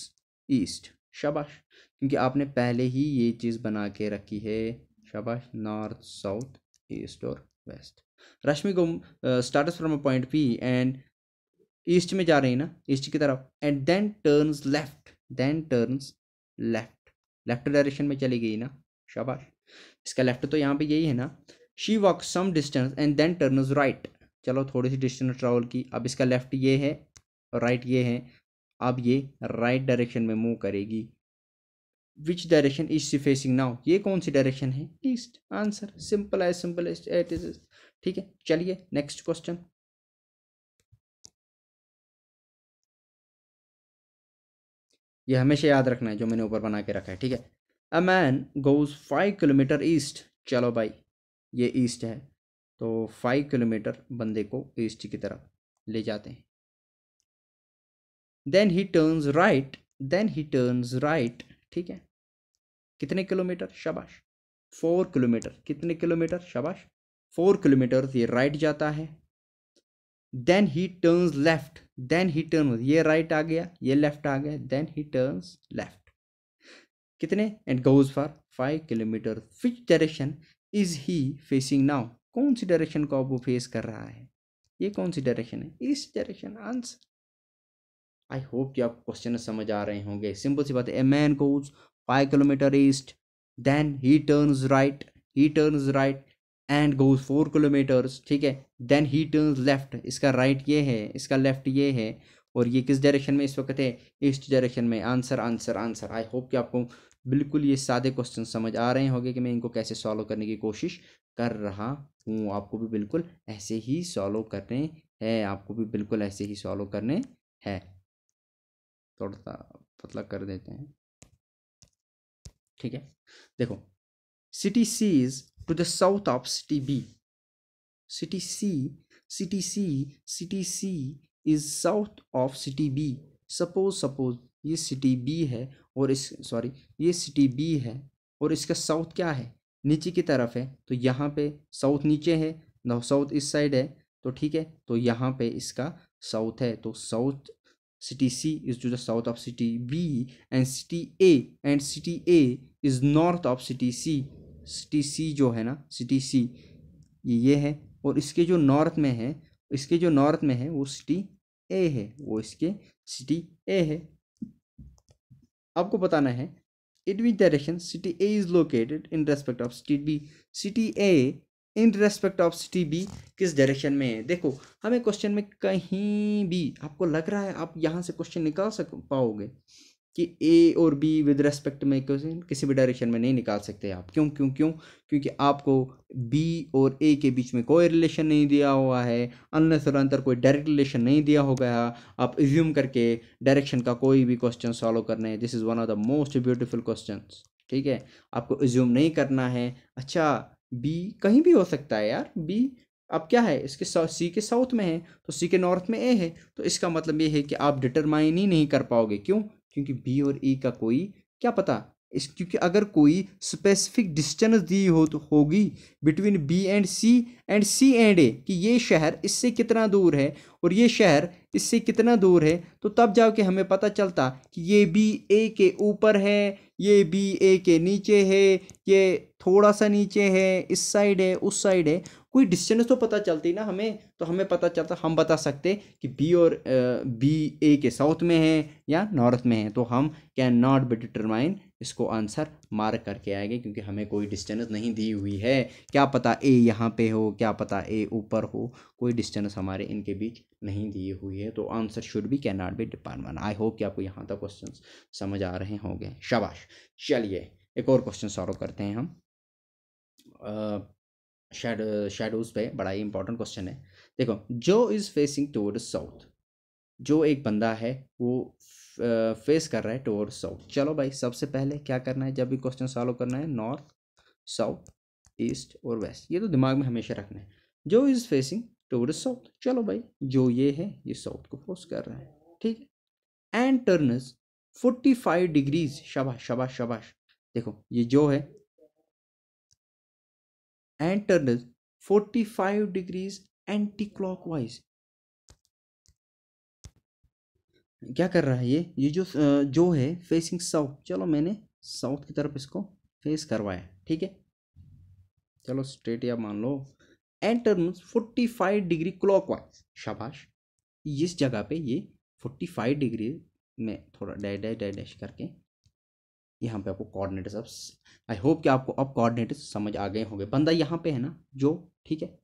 ईस्ट शाबाश क्योंकि आपने पहले ही ये चीज़ बना के रखी है शाबाश नॉर्थ साउथ ईस्ट और west Rashmi go start from a point P and east में जा रही है ना ईस्ट की तरफ and then turns left then turns left left direction में चली गई ना शाबाश इसका लेफ्ट तो यहाँ पे यही है ना she walk some distance and then turns right चलो थोड़ी सी डिस्टेंस ट्रैवल की अब इसका लेफ्ट ये है राइट ये है अब ये राइट डायरेक्शन में मूव करेगी which direction is she facing now ये कौन सी डायरेक्शन है ईस्ट आंसर सिंपल है सिंपल इट इज ठीक है चलिए नेक्स्ट क्वेश्चन ये हमेशा याद रखना है जो मैंने ऊपर बना के रखा है ठीक है a man goes five kilometre east चलो भाई ये ईस्ट है तो फाइव किलोमीटर बंदे को ईस्ट की तरफ ले जाते हैं then he turns right then he turns right ठीक है कितने किलोमीटर शाबाश फोर किलोमीटर कितने किलोमीटर शाबाश फोर किलोमीटर ये राइट जाता है then he turns left then he turn ये राइट आ गया ये लेफ्ट आ गया देन ही टर्न लेफ्ट कितने and goes for five kilometre which direction is he facing now कौन सी डायरेक्शन को अब वो फेस कर रहा है ये कौन सी डायरेक्शन है इस डायरेक्शन आंसर आई होप कि आप क्वेश्चन समझ आ रहे होंगे सिंपल सी बात है a man goes five kilometre east then he turn right he turn right and goes four kilometres ठीक है देन ही टर्न लेफ्ट इसका राइट right ये है इसका लेफ्ट ये है और ये किस डायरेक्शन में इस वक्त है ईस्ट डायरेक्शन में answer answer answer I hope कि आपको बिल्कुल ये सादे क्वेश्चन समझ आ रहे होंगे कि मैं इनको कैसे सॉल्व करने की कोशिश कर रहा हूँ आपको भी बिल्कुल ऐसे ही सॉल्व करने हैं आपको भी बिल्कुल ऐसे ही सॉल्व करने हैं थोड़ा सा पतला कर देते हैं ठीक है देखो city C is to the south of city B. City C, city C, city C is south of city B. Suppose suppose ये सिटी बी है और इस सॉरी ये सिटी बी है और इसका साउथ क्या है नीचे की तरफ है तो यहाँ पे साउथ नीचे है ना साउथ इस साइड है तो ठीक है तो यहाँ पे इसका साउथ है तो south city C is to the south of city B and city A and city A is north of city C city C जो है ना सिटी सी ये ये है और इसके जो नॉर्थ में है इसके जो नॉर्थ में है वो सिटी ए है वो इसके सिटी ए है आपको बताना है it which direction city A is located in respect of city B city A in respect of city B किस डायरेक्शन में है देखो हमें क्वेश्चन में कहीं भी आपको लग रहा है आप यहाँ से क्वेश्चन निकाल सक पाओगे कि ए और बी विद रेस्पेक्ट में किसी भी डायरेक्शन में नहीं निकाल सकते आप क्यों क्यों क्यों क्योंकि आपको बी और ए के बीच में कोई रिलेशन नहीं दिया हुआ है अन्य और अंतर कोई डायरेक्ट रिलेशन नहीं दिया होगा आप एज्यूम करके डायरेक्शन का कोई भी क्वेश्चन सॉल्व करने हैं this is one of the most beautiful question ठीक है आपको एज्यूम नहीं करना है अच्छा बी कहीं भी हो सकता है यार बी अब क्या है इसके सी के साउथ में है तो सी के नॉर्थ में ए है तो इसका मतलब ये है कि आप डिटरमाइन ही नहीं कर पाओगे क्यों क्योंकि बी और ई e का कोई क्या पता इस क्योंकि अगर कोई स्पेसिफिक डिस्टेंस दी हो तो होगी between B and C and C and A कि ये शहर इससे कितना दूर है और ये शहर इससे कितना दूर है तो तब जाके हमें पता चलता कि ये बी ए के ऊपर है ये बी ए के नीचे है ये थोड़ा सा नीचे है इस साइड है उस साइड है कोई डिस्टेंस तो पता चलती ना हमें तो हमें पता चलता हम बता सकते कि बी और बी ए के साउथ में है या नॉर्थ में है तो हम कैन नॉट बी डिटरमाइन इसको आंसर मार्क करके आएंगे क्योंकि हमें कोई डिस्टेंस नहीं दी हुई है क्या पता ए यहाँ पे हो क्या पता ए ऊपर हो कोई डिस्टेंस हमारे इनके बीच नहीं दी हुई है तो answer should be can not be determined I hope कि आपको यहाँ तक क्वेश्चन समझ आ रहे होंगे शाबाश चलिए एक और क्वेश्चन सॉल्व करते हैं हम शेडो शेडोज़ पे बड़ा ही इंपॉर्टेंट क्वेश्चन है देखो जो इज़ फेसिंग टूवर्ड साउथ जो एक बंदा है वो फेस कर रहा है टूवर्ड साउथ चलो भाई सबसे पहले क्या करना है जब भी क्वेश्चन सॉल्व करना है नॉर्थ साउथ ईस्ट और वेस्ट ये तो दिमाग में हमेशा रखना है जो इज़ फेसिंग टूवर्ड साउथ चलो भाई जो ये है ये साउथ को फोर्स कर रहा है ठीक है and turns forty five degrees शबाश शबाश शबाश देखो ये जो है and turns 45 degrees anti-clockwise क्या कर रहा है ये ये जो जो है फेसिंग साउथ चलो मैंने साउथ की तरफ इसको फेस करवाया ठीक है चलो स्ट्रेट या मान लो and forty five degree clockwise शाबाश इस जगह पे ये फोर्टी फाइव डिग्री में थोड़ा डैश डैश डैश करके यहाँ पे आपको कोऑर्डिनेटर्स अब आई होप कि आपको अब कोऑर्डिनेटर्स समझ आ गए होंगे बंदा यहाँ पे है ना जो ठीक है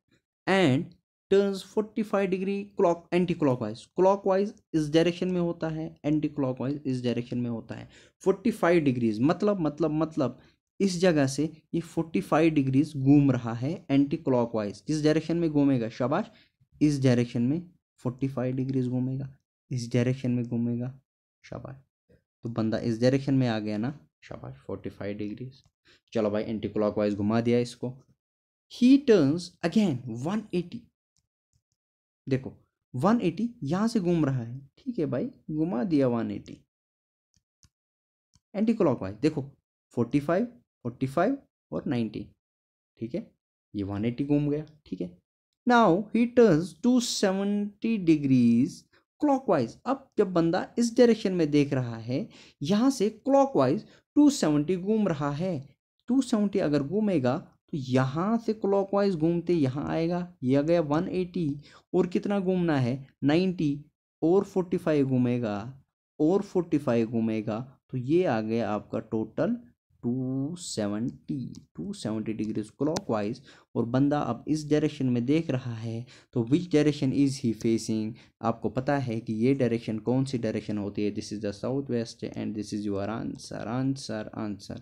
and turns five degree clock anti clock wise इस डायरेक्शन में होता है एंटी वाइज इस डायरेक्शन में होता है फाइव डिग्रीज मतलब मतलब मतलब इस जगह से ये फाइव डिग्रीज घूम रहा है एंटी क्लॉक वाइज किस डायरेक्शन में घूमेगा शाबाश इस डायरेक्शन में फोर्टी फाइव डिग्रीज घूमेगा इस डायरेक्शन में घूमेगा शाबाश तो बंदा इस डायरेक्शन में आ गया ना शाबाश फोर्टी फाइव डिग्रीज चलो भाई एंटी क्लॉक वाइज घुमा दिया इसको he turns again one eighty देखो वन एटी यहाँ से घूम रहा है ठीक है भाई घुमा दिया one eighty anti clock wise देखो फोर्टी फाइव फोर्टी फाइव और नाइन्टी ठीक है ये वन एटी घूम गया ठीक है now he turns two seventy degrees clockwise अब जब बंदा इस डायरेक्शन में देख रहा है यहाँ से क्लॉकवाइज टू सेवेंटी घूम रहा है टू सेवेंटी अगर घूमेगा तो यहाँ से क्लॉकवाइज घूमते यहाँ आएगा यह गया वन एटी और कितना घूमना है नाइन्टी और फोर्टी फाइव घूमेगा और फोर्टी फाइव घूमेगा तो ये आ गया आपका total two seventy two seventy degrees clockwise और बंदा अब इस डायरेक्शन में देख रहा है तो which direction is he facing आपको पता है कि ये डायरेक्शन कौन सी डायरेक्शन होती है this is the south west and this is your answer answer answer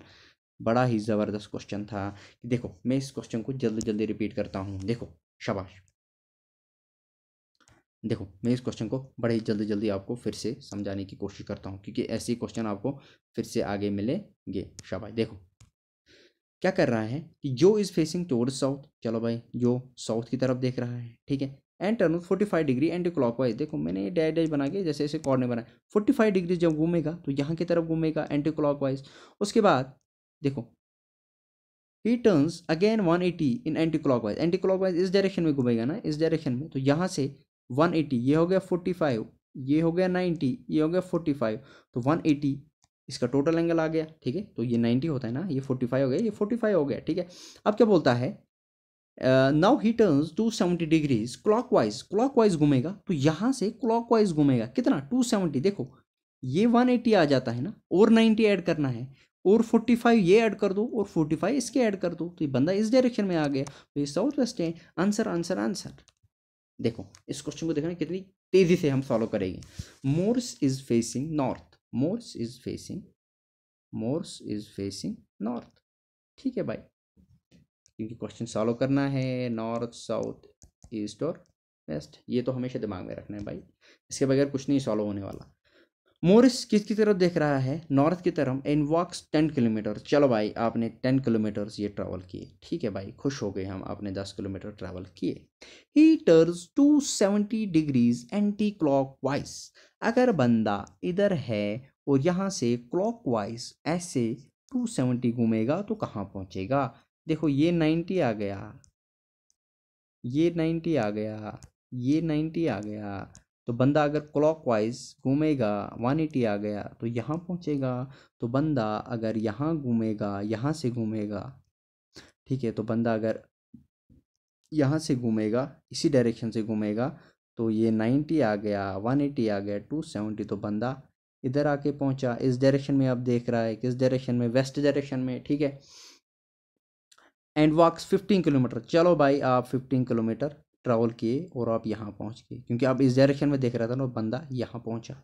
बड़ा ही ज़बरदस्त क्वेश्चन था कि देखो मैं इस क्वेश्चन को जल्दी जल्दी रिपीट करता हूँ देखो शाबाश देखो मैं इस क्वेश्चन को बड़े ही जल्दी जल्दी आपको फिर से समझाने की कोशिश करता हूँ क्योंकि ऐसे क्वेश्चन आपको फिर से आगे मिलेंगे शाबाई देखो क्या कर रहा है कि जो इज़ फेसिंग टूवर्ड साउथ चलो भाई जो साउथ की तरफ देख रहा है ठीक है and turn forty five degree and clock wise देखो मैंने ये डैश डैश बना के जैसे ऐसे कॉर्नर बनाया फोर्टी फाइव डिग्री जब घूमेगा तो यहाँ की तरफ घूमेगा एंटी क्लॉक वाइज उसके बाद देखो he turns again one eighty in anti clock anticlockwise anti clock wise इस डायरेक्शन में घूमेगा ना इस डायरेक्शन में तो यहाँ से वन एटी ये हो गया फोर्टी फाइव ये हो गया नाइन्टी ये हो गया फोर्टी फाइव तो वन एटी इसका टोटल एंगल आ गया ठीक है तो ये नाइन्टी होता है ना ये फोर्टी फाइव हो गया ये फोर्टी फाइव हो गया ठीक है अब क्या बोलता है now he turns two seventy degrees clockwise clockwise घूमेगा तो यहाँ से क्लॉक वाइज घूमेगा कितना टू सेवेंटी देखो ये वन एटी आ जाता है ना और नाइन्टी ऐड करना है और फोर्टी फाइव ये ऐड कर दो और फोर्टी फाइव इसके ऐड कर दो तो ये बंदा इस डायरेक्शन में आ गया तो ये साउथ वेस्ट है आंसर आंसर आंसर देखो इस क्वेश्चन को देखना कितनी तेजी से हम सॉल्व करेंगे Morse is facing north Morse is facing Morse is facing north ठीक है भाई क्योंकि क्वेश्चन सॉल्व करना है नॉर्थ साउथ ईस्ट और वेस्ट ये तो हमेशा दिमाग में रखना है भाई इसके बगैर कुछ नहीं सॉल्व होने वाला मोरिस किसकी तरफ देख रहा है नॉर्थ की तरफ इन वॉक्स टेन किलोमीटर चलो भाई आपने टेन किलोमीटर ये ट्रैवल किए ठीक है भाई खुश हो गए हम आपने दस किलोमीटर ट्रैवल किए he turns two seventy degrees anti clock anticlockwise अगर बंदा इधर है और यहाँ से क्लॉक वाइज ऐसे टू सेवेंटी घूमेगा तो कहाँ पहुँचेगा देखो ये नाइन्टी आ गया ये नाइन्टी आ गया ये नाइन्टी आ गया तो बंदा अगर क्लॉकवाइज घूमेगा 180 आ गया तो यहाँ पहुँचेगा तो बंदा अगर यहाँ घूमेगा यहाँ से घूमेगा ठीक है तो बंदा अगर यहाँ से घूमेगा इसी डायरेक्शन से घूमेगा तो ये 90 आ गया 180 आ गया 270 तो बंदा इधर आके पहुँचा इस डायरेक्शन में आप देख रहा है किस डायरेक्शन में वेस्ट डायरेक्शन में ठीक है एंड वॉक्स 15 किलोमीटर चलो भाई आप 15 किलोमीटर ट्रैवल किए और आप यहाँ पहुँच गए क्योंकि आप इस डायरेक्शन में देख रहा था ना बंदा यहाँ पहुँचा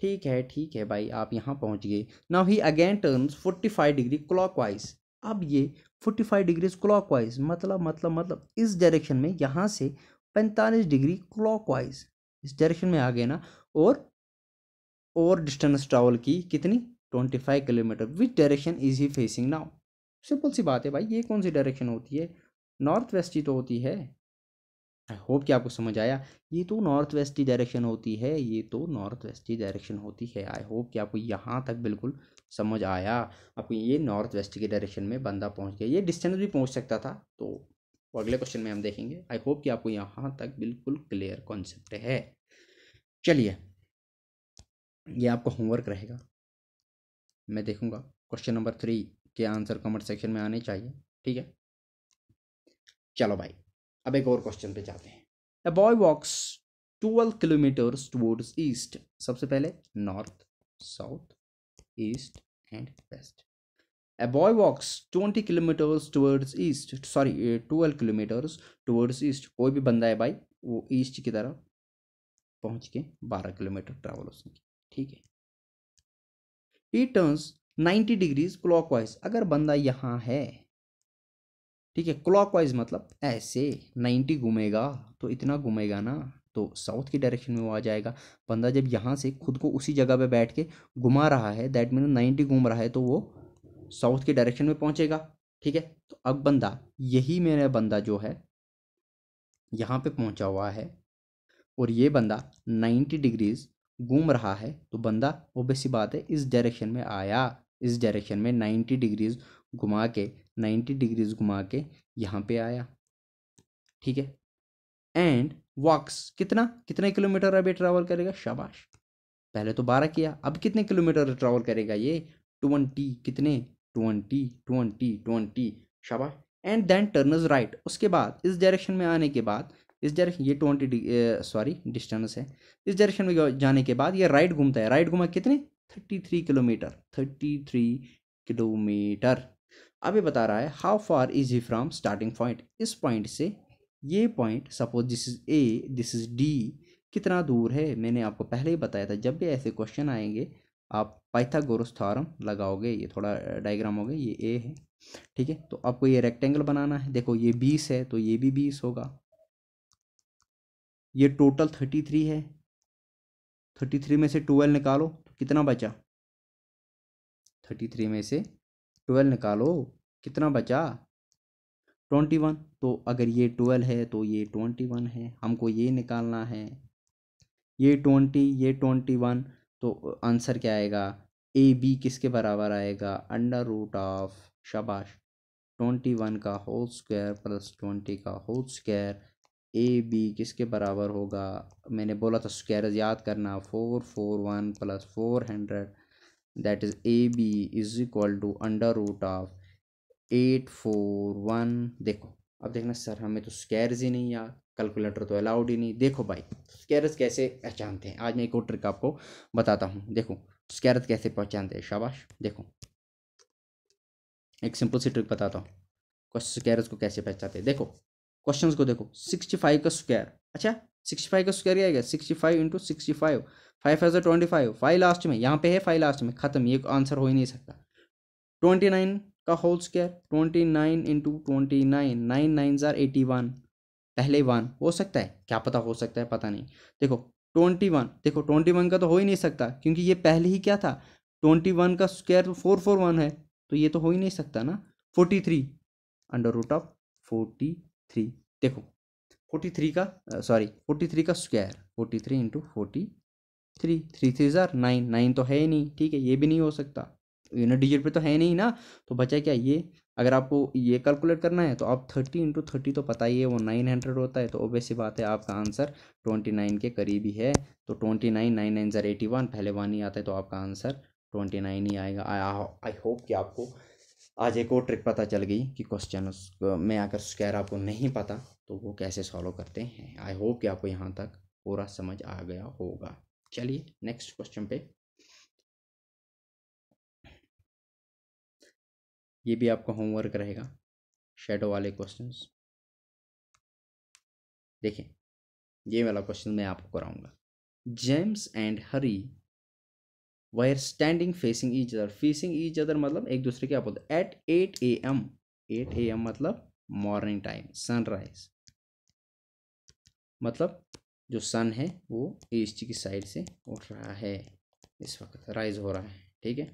ठीक है ठीक है भाई आप यहाँ पहुँच गए now he again turns forty five degree clockwise अब ये forty five degrees clockwise मतलब मतलब मतलब इस डायरेक्शन में यहाँ से पैंतालीस डिग्री क्लॉक वाइज इस डायरेक्शन में आ गए ना और और डिस्टेंस ट्रैवल की कितनी twenty five kilometre which direction is he facing now simple सी बात है भाई ये कौन सी डायरेक्शन होती है नॉर्थ वेस्ट ही तो होती है आई होप कि आपको समझ आया ये तो नॉर्थ वेस्ट की डायरेक्शन होती है ये तो नॉर्थ वेस्ट की डायरेक्शन होती है आई होप कि आपको यहाँ तक बिल्कुल समझ आया आपको ये नॉर्थ वेस्ट के डायरेक्शन में बंदा पहुँच गया ये डिस्टेंस भी पहुँच सकता था तो अगले क्वेश्चन में हम देखेंगे आई होप कि आपको यहाँ तक बिल्कुल क्लियर कॉन्सेप्ट है चलिए ये आपका होमवर्क रहेगा मैं देखूँगा क्वेश्चन नंबर थ्री के आंसर कमेंट सेक्शन में आने चाहिए ठीक है चलो भाई अब एक और क्वेश्चन पे जाते हैं a boy walks twelve kilometres towards east सबसे पहले north south east and west a boy walks twenty kilometres towards east sorry twelve kilometres towards east कोई भी बंदा है भाई वो ईस्ट की तरफ पहुंच के बारह किलोमीटर ट्रैवल उसने ठीक है he turns ninety degrees clockwise अगर बंदा यहाँ है ठीक है क्लॉकवाइज मतलब ऐसे नाइन्टी घूमेगा तो इतना घूमेगा ना तो साउथ की डायरेक्शन में वो आ जाएगा बंदा जब यहाँ से खुद को उसी जगह पे बैठ के घुमा रहा है दैट मीन नाइन्टी घूम रहा है तो वो साउथ की डायरेक्शन में पहुँचेगा ठीक है तो अब बंदा यही मेरा बंदा जो है यहाँ पे पहुँचा हुआ है और ये बंदा नाइन्टी डिग्रीज घूम रहा है तो बंदा वो बेसी बात है इस डायरेक्शन में आया इस डायरेक्शन में नाइन्टी डिग्रीज घुमा के नाइन्टी डिग्रीज घुमा के यहाँ पे आया ठीक है एंड वॉक्स कितना कितने किलोमीटर अभी ट्रैवल करेगा शाबाश पहले तो बारह किया अब कितने किलोमीटर ट्रैवल करेगा ये ट्वेंटी कितने ट्वेंटी ट्वेंटी ट्वेंटी शाबाश and then turn is right उसके बाद इस डायरेक्शन में आने के बाद इस डायरेक्शन ये ट्वेंटी सॉरी डिस्टेंस है इस डायरेक्शन में जाने के बाद ये राइट घूमता है राइट घुमा कितने thirty three kilometre thirty three kilometre अब ये बता रहा है how far is he from starting point इस पॉइंट से ये point suppose this is A this is D कितना दूर है मैंने आपको पहले ही बताया था जब भी ऐसे क्वेश्चन आएंगे आप पाइथागोरस थ्योरम लगाओगे ये थोड़ा डायग्राम हो गया ये ए है ठीक है तो आपको ये रेक्टेंगल बनाना है देखो ये बीस है तो ये भी बीस होगा ये टोटल थर्टी थ्री है थर्टी थ्री में से ट्वेल्व निकालो तो कितना बचा थर्टी थ्री में से ट्वेल्व निकालो कितना बचा ट्वेंटी वन तो अगर ये ट्वेल्व है तो ये ट्वेंटी वन है हमको ये निकालना है ये ट्वेंटी ये ट्वेंटी वन तो आंसर क्या आएगा ए बी किसके बराबर आएगा अंडर रूट ऑफ शबाश ट्वेंटी वन का होल स्क्वायर प्लस ट्वेंटी का होल स्क्वायर ए बी किसके बराबर होगा मैंने बोला था स्क्वायर याद करना four four one plus four hundred that is AB is equal to under root of eight four one देखो अब देखना सर हमें तो स्केयर्स ही नहीं यार कैलकुलेटर तो अलाउड ही नहीं देखो भाई स्केयर्स कैसे पहचानते हैं आज मैं एक और ट्रिक आपको बताता हूँ देखो स्केयर्स कैसे पहचानते हैं शाबाश देखो एक सिंपल सी ट्रिक बताता हूँ स्केयर्स को कैसे पहचानते हैं देखो क्वेश्चंस को देखो सिक्सटी फाइव का स्क्वायर अच्छा सिक्सटी फाइव का स्क्वायर क्या आएगा sixty five into sixty five five five twenty five five last में यहाँ पे है फाइव लास्ट में खत्म ये आंसर हो ही नहीं सकता ट्वेंटी नाइन का whole square twenty nine into twenty nine nine nine ज़ार एटी वन पहले वन हो सकता है क्या पता हो सकता है पता नहीं देखो ट्वेंटी वन देखो ट्वेंटी वन का तो हो ही नहीं सकता क्योंकि ये पहले ही क्या था ट्वेंटी वन का स्क्वायर फोर फोर वन है तो ये तो हो ही नहीं सकता ना forty three under root of forty three देखो फोर्टी थ्री का सॉरी फोर्टी थ्री का square forty three into forty three three three ज़ार नाइन नाइन तो है ही नहीं ठीक है ये भी नहीं हो सकता यूनिट डिजिट पे तो है नहीं ना तो बचा क्या ये अगर आपको ये कैलकुलेट करना है तो आप थर्टी इंटू थर्टी तो पता ही है वो नाइन हंड्रेड होता है तो ऑब्वियस सी बात है आपका आंसर ट्वेंटी नाइन के करीब ही है तो ट्वेंटी नाइन नाइन नाइन ज़र एटी वन पहले वन ही आता है तो आपका आंसर ट्वेंटी नाइन ही आएगा आई होप कि आपको आज एक और ट्रिक पता चल गई कि क्वेश्चन में अगर स्क्वायर आपको नहीं पता तो वो कैसे सॉल्व करते हैं आई होप कि आपको यहाँ तक पूरा समझ आ गया होगा चलिए नेक्स्ट क्वेश्चन पे ये भी आपका होमवर्क रहेगा शेडो वाले क्वेश्चंस देखें ये वाला क्वेश्चन मैं आपको कराऊंगा James and Henry were standing facing each other facing each other मतलब एक दूसरे के opposite at at A M at A M मतलब मॉर्निंग टाइम सनराइज मतलब जो सन है वो ईस्ट की साइड से उठ रहा है इस वक्त राइज हो रहा है ठीक है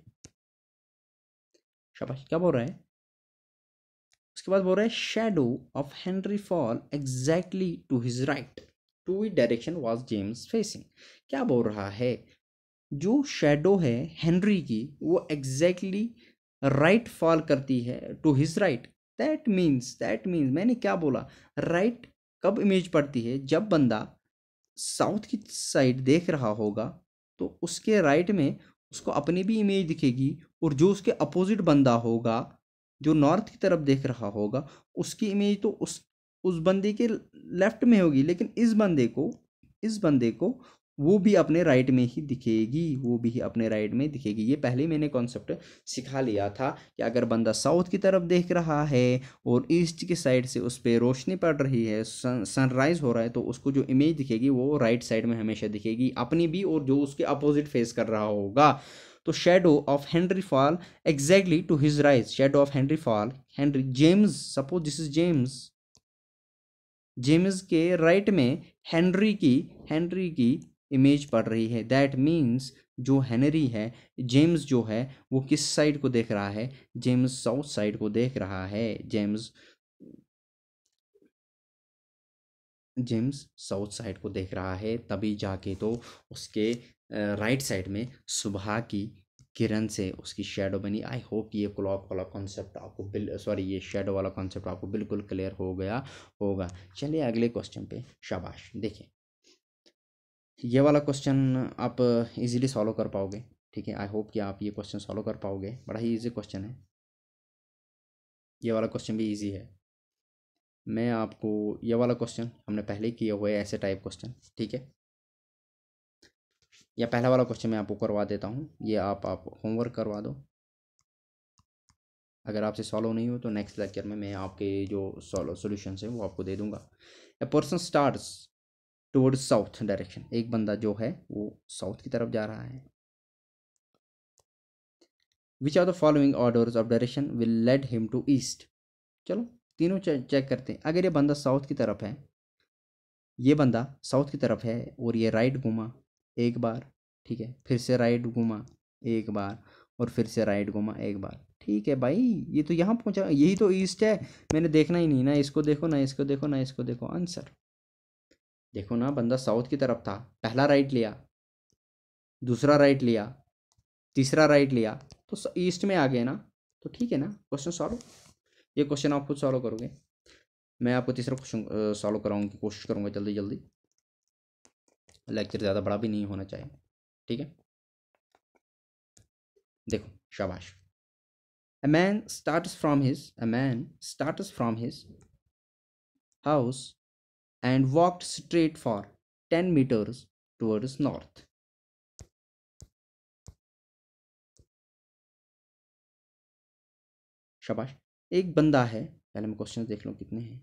शाबाश क्या बोल रहा है उसके बाद बोल रहा है shadow of Henry fall exactly to his right to he direction was James facing क्या बोल रहा है जो शेडो है हेनरी की वो एग्जैक्टली राइट फॉल करती है to his right that means that means मैंने क्या बोला राइट right कब इमेज पड़ती है जब बंदा साउथ की साइड देख रहा होगा तो उसके राइट में उसको अपनी भी इमेज दिखेगी और जो उसके अपोजिट बंदा होगा जो नॉर्थ की तरफ देख रहा होगा उसकी इमेज तो उस उस बंदे के लेफ्ट में होगी लेकिन इस बंदे को इस बंदे को वो भी अपने राइट में ही दिखेगी वो भी अपने राइट में दिखेगी ये पहले मैंने कॉन्सेप्ट सिखा लिया था कि अगर बंदा साउथ की तरफ देख रहा है और ईस्ट की साइड से उस पर रोशनी पड़ रही है सनराइज़ हो रहा है तो उसको जो इमेज दिखेगी वो राइट साइड में हमेशा दिखेगी अपनी भी और जो उसके अपोजिट फेस कर रहा होगा तो shadow of Henry fall exactly to his right shadow of Henry fall Henry James suppose this is James James के राइट में हेनरी की हेनरी की इमेज पड़ रही है दैट मीन्स जो हैनरी है जेम्स जो है वो किस साइड को देख रहा है जेम्स साउथ साइड को देख रहा है जेम्स जेम्स साउथ साइड को देख रहा है तभी जाके तो उसके राइट साइड में सुबह की किरण से उसकी शेडो बनी आई होप ये क्लॉक वाला कॉन्सेप्ट आपको बिल सॉरी ये शेडो वाला कॉन्सेप्ट आपको बिल्कुल क्लियर हो गया होगा चलिए अगले क्वेश्चन पे शाबाश देखें ये वाला क्वेश्चन आप इजीली सॉल्व कर पाओगे ठीक है आई होप कि आप ये क्वेश्चन सॉल्व कर पाओगे बड़ा ही इजी क्वेश्चन है ये वाला क्वेश्चन भी इजी है मैं आपको ये वाला क्वेश्चन हमने पहले किए हुए ऐसे टाइप क्वेश्चन ठीक है या पहला वाला क्वेश्चन मैं आपको करवा देता हूँ ये आप आप होमवर्क करवा दो अगर आपसे सॉल्व नहीं हो तो नेक्स्ट लेक्चर में मैं आपके जो सॉल्व सोल्यूशन है वो आपको दे दूंगा a person starts toward south direction एक बंदा जो है वो साउथ की तरफ जा रहा है which are the following orders of direction will lead him to east चलो तीनों चेक करते हैं अगर ये बंदा साउथ की तरफ है ये बंदा साउथ की तरफ है और ये राइट घुमा एक बार ठीक है फिर से राइट घुमा एक बार और फिर से राइट घुमा एक बार ठीक है भाई ये तो यहाँ पहुँचा यही तो ईस्ट है मैंने देखना ही नहीं ना इसको देखो ना इसको देखो ना इसको देखो आंसर देखो ना बंदा साउथ की तरफ था पहला राइट लिया दूसरा राइट लिया तीसरा राइट लिया तो ईस्ट में आ गए ना तो ठीक है ना क्वेश्चन सॉल्व ये क्वेश्चन आप खुद सॉल्व करोगे मैं आपको तीसरा क्वेश्चन सॉल्व कराऊंगी की कोशिश करूंगा जल्दी जल्दी लेक्चर ज़्यादा बड़ा भी नहीं होना चाहिए ठीक है देखो शाबाश A man start from his a man start from his house and walked straight for 10 meters towards north. शाबाश एक बंदा है पहले मैं क्वेश्चन देख लूँ कितने हैं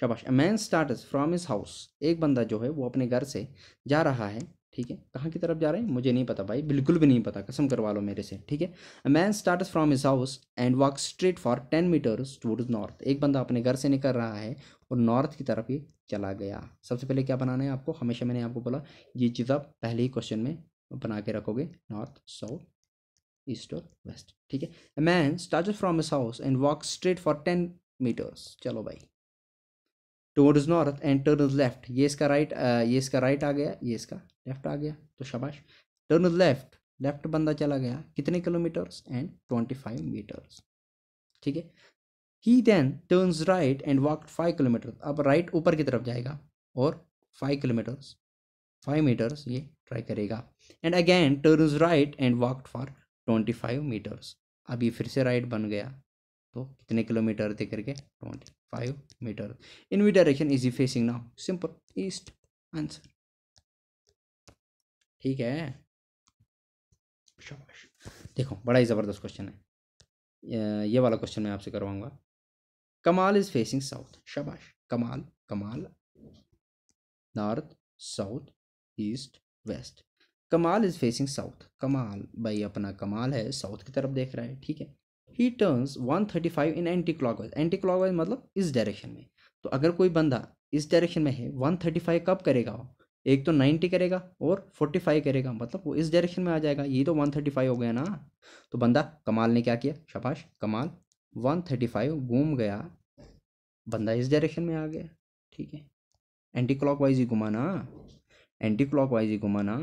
शाबाश a man start from his house एक बंदा जो है वो अपने घर से जा रहा है ठीक है कहाँ की तरफ जा रहे हैं मुझे नहीं पता भाई बिल्कुल भी नहीं पता कसम करवा लो मेरे से ठीक है man start from his house and walk straight for ten metres toward north एक बंदा अपने घर से निकल रहा है और नॉर्थ की तरफ ही चला गया सबसे पहले क्या बनाना है आपको हमेशा मैंने आपको बोला ये चीज़ आप पहले ही क्वेश्चन में बना के रखोगे नॉर्थ साउथ ईस्ट और वेस्ट ठीक है man start from his house and walk straight for ten metres चलो भाई towards north and turn is left ये इसका राइट ये इसका राइट आ गया ये इसका लेफ्ट आ गया तो शाबाश टर्न इज लेफ्ट लेफ्ट बंदा चला गया कितने kilometres and twenty five metres ठीक है he then turns right and walk five kilometre अब राइट ऊपर की तरफ जाएगा और फाइव किलोमीटर्स फाइव मीटर्स ये ट्राई करेगा and again turn right and walk for twenty five metres अभी फिर से राइट बन गया तो कितने किलोमीटर थे करके twenty five metre in we direction is he facing now simple east answer ठीक है शाबाश देखो बड़ा ही ज़बरदस्त क्वेश्चन है ये वाला क्वेश्चन मैं आपसे करवाऊंगा कमाल इज़ फेसिंग साउथ शाबाश कमाल कमाल north south east west Kamal is facing south कमाल भाई अपना कमाल है साउथ की तरफ देख रहा है ठीक है he turns 135 in anti clockwise anti clockwise मतलब इस डायरेक्शन में तो अगर कोई बंदा इस डायरेक्शन में है 135 कब करेगा वो एक तो 90 करेगा और 45 करेगा मतलब वो इस डायरेक्शन में आ जाएगा ये तो 135 हो गया ना तो बंदा कमाल ने क्या किया शाबाश कमाल 135 घूम गया बंदा इस डायरेक्शन में आ गया ठीक है एंटी वाइज ही घुमाना एंटी वाइज ही घुमाना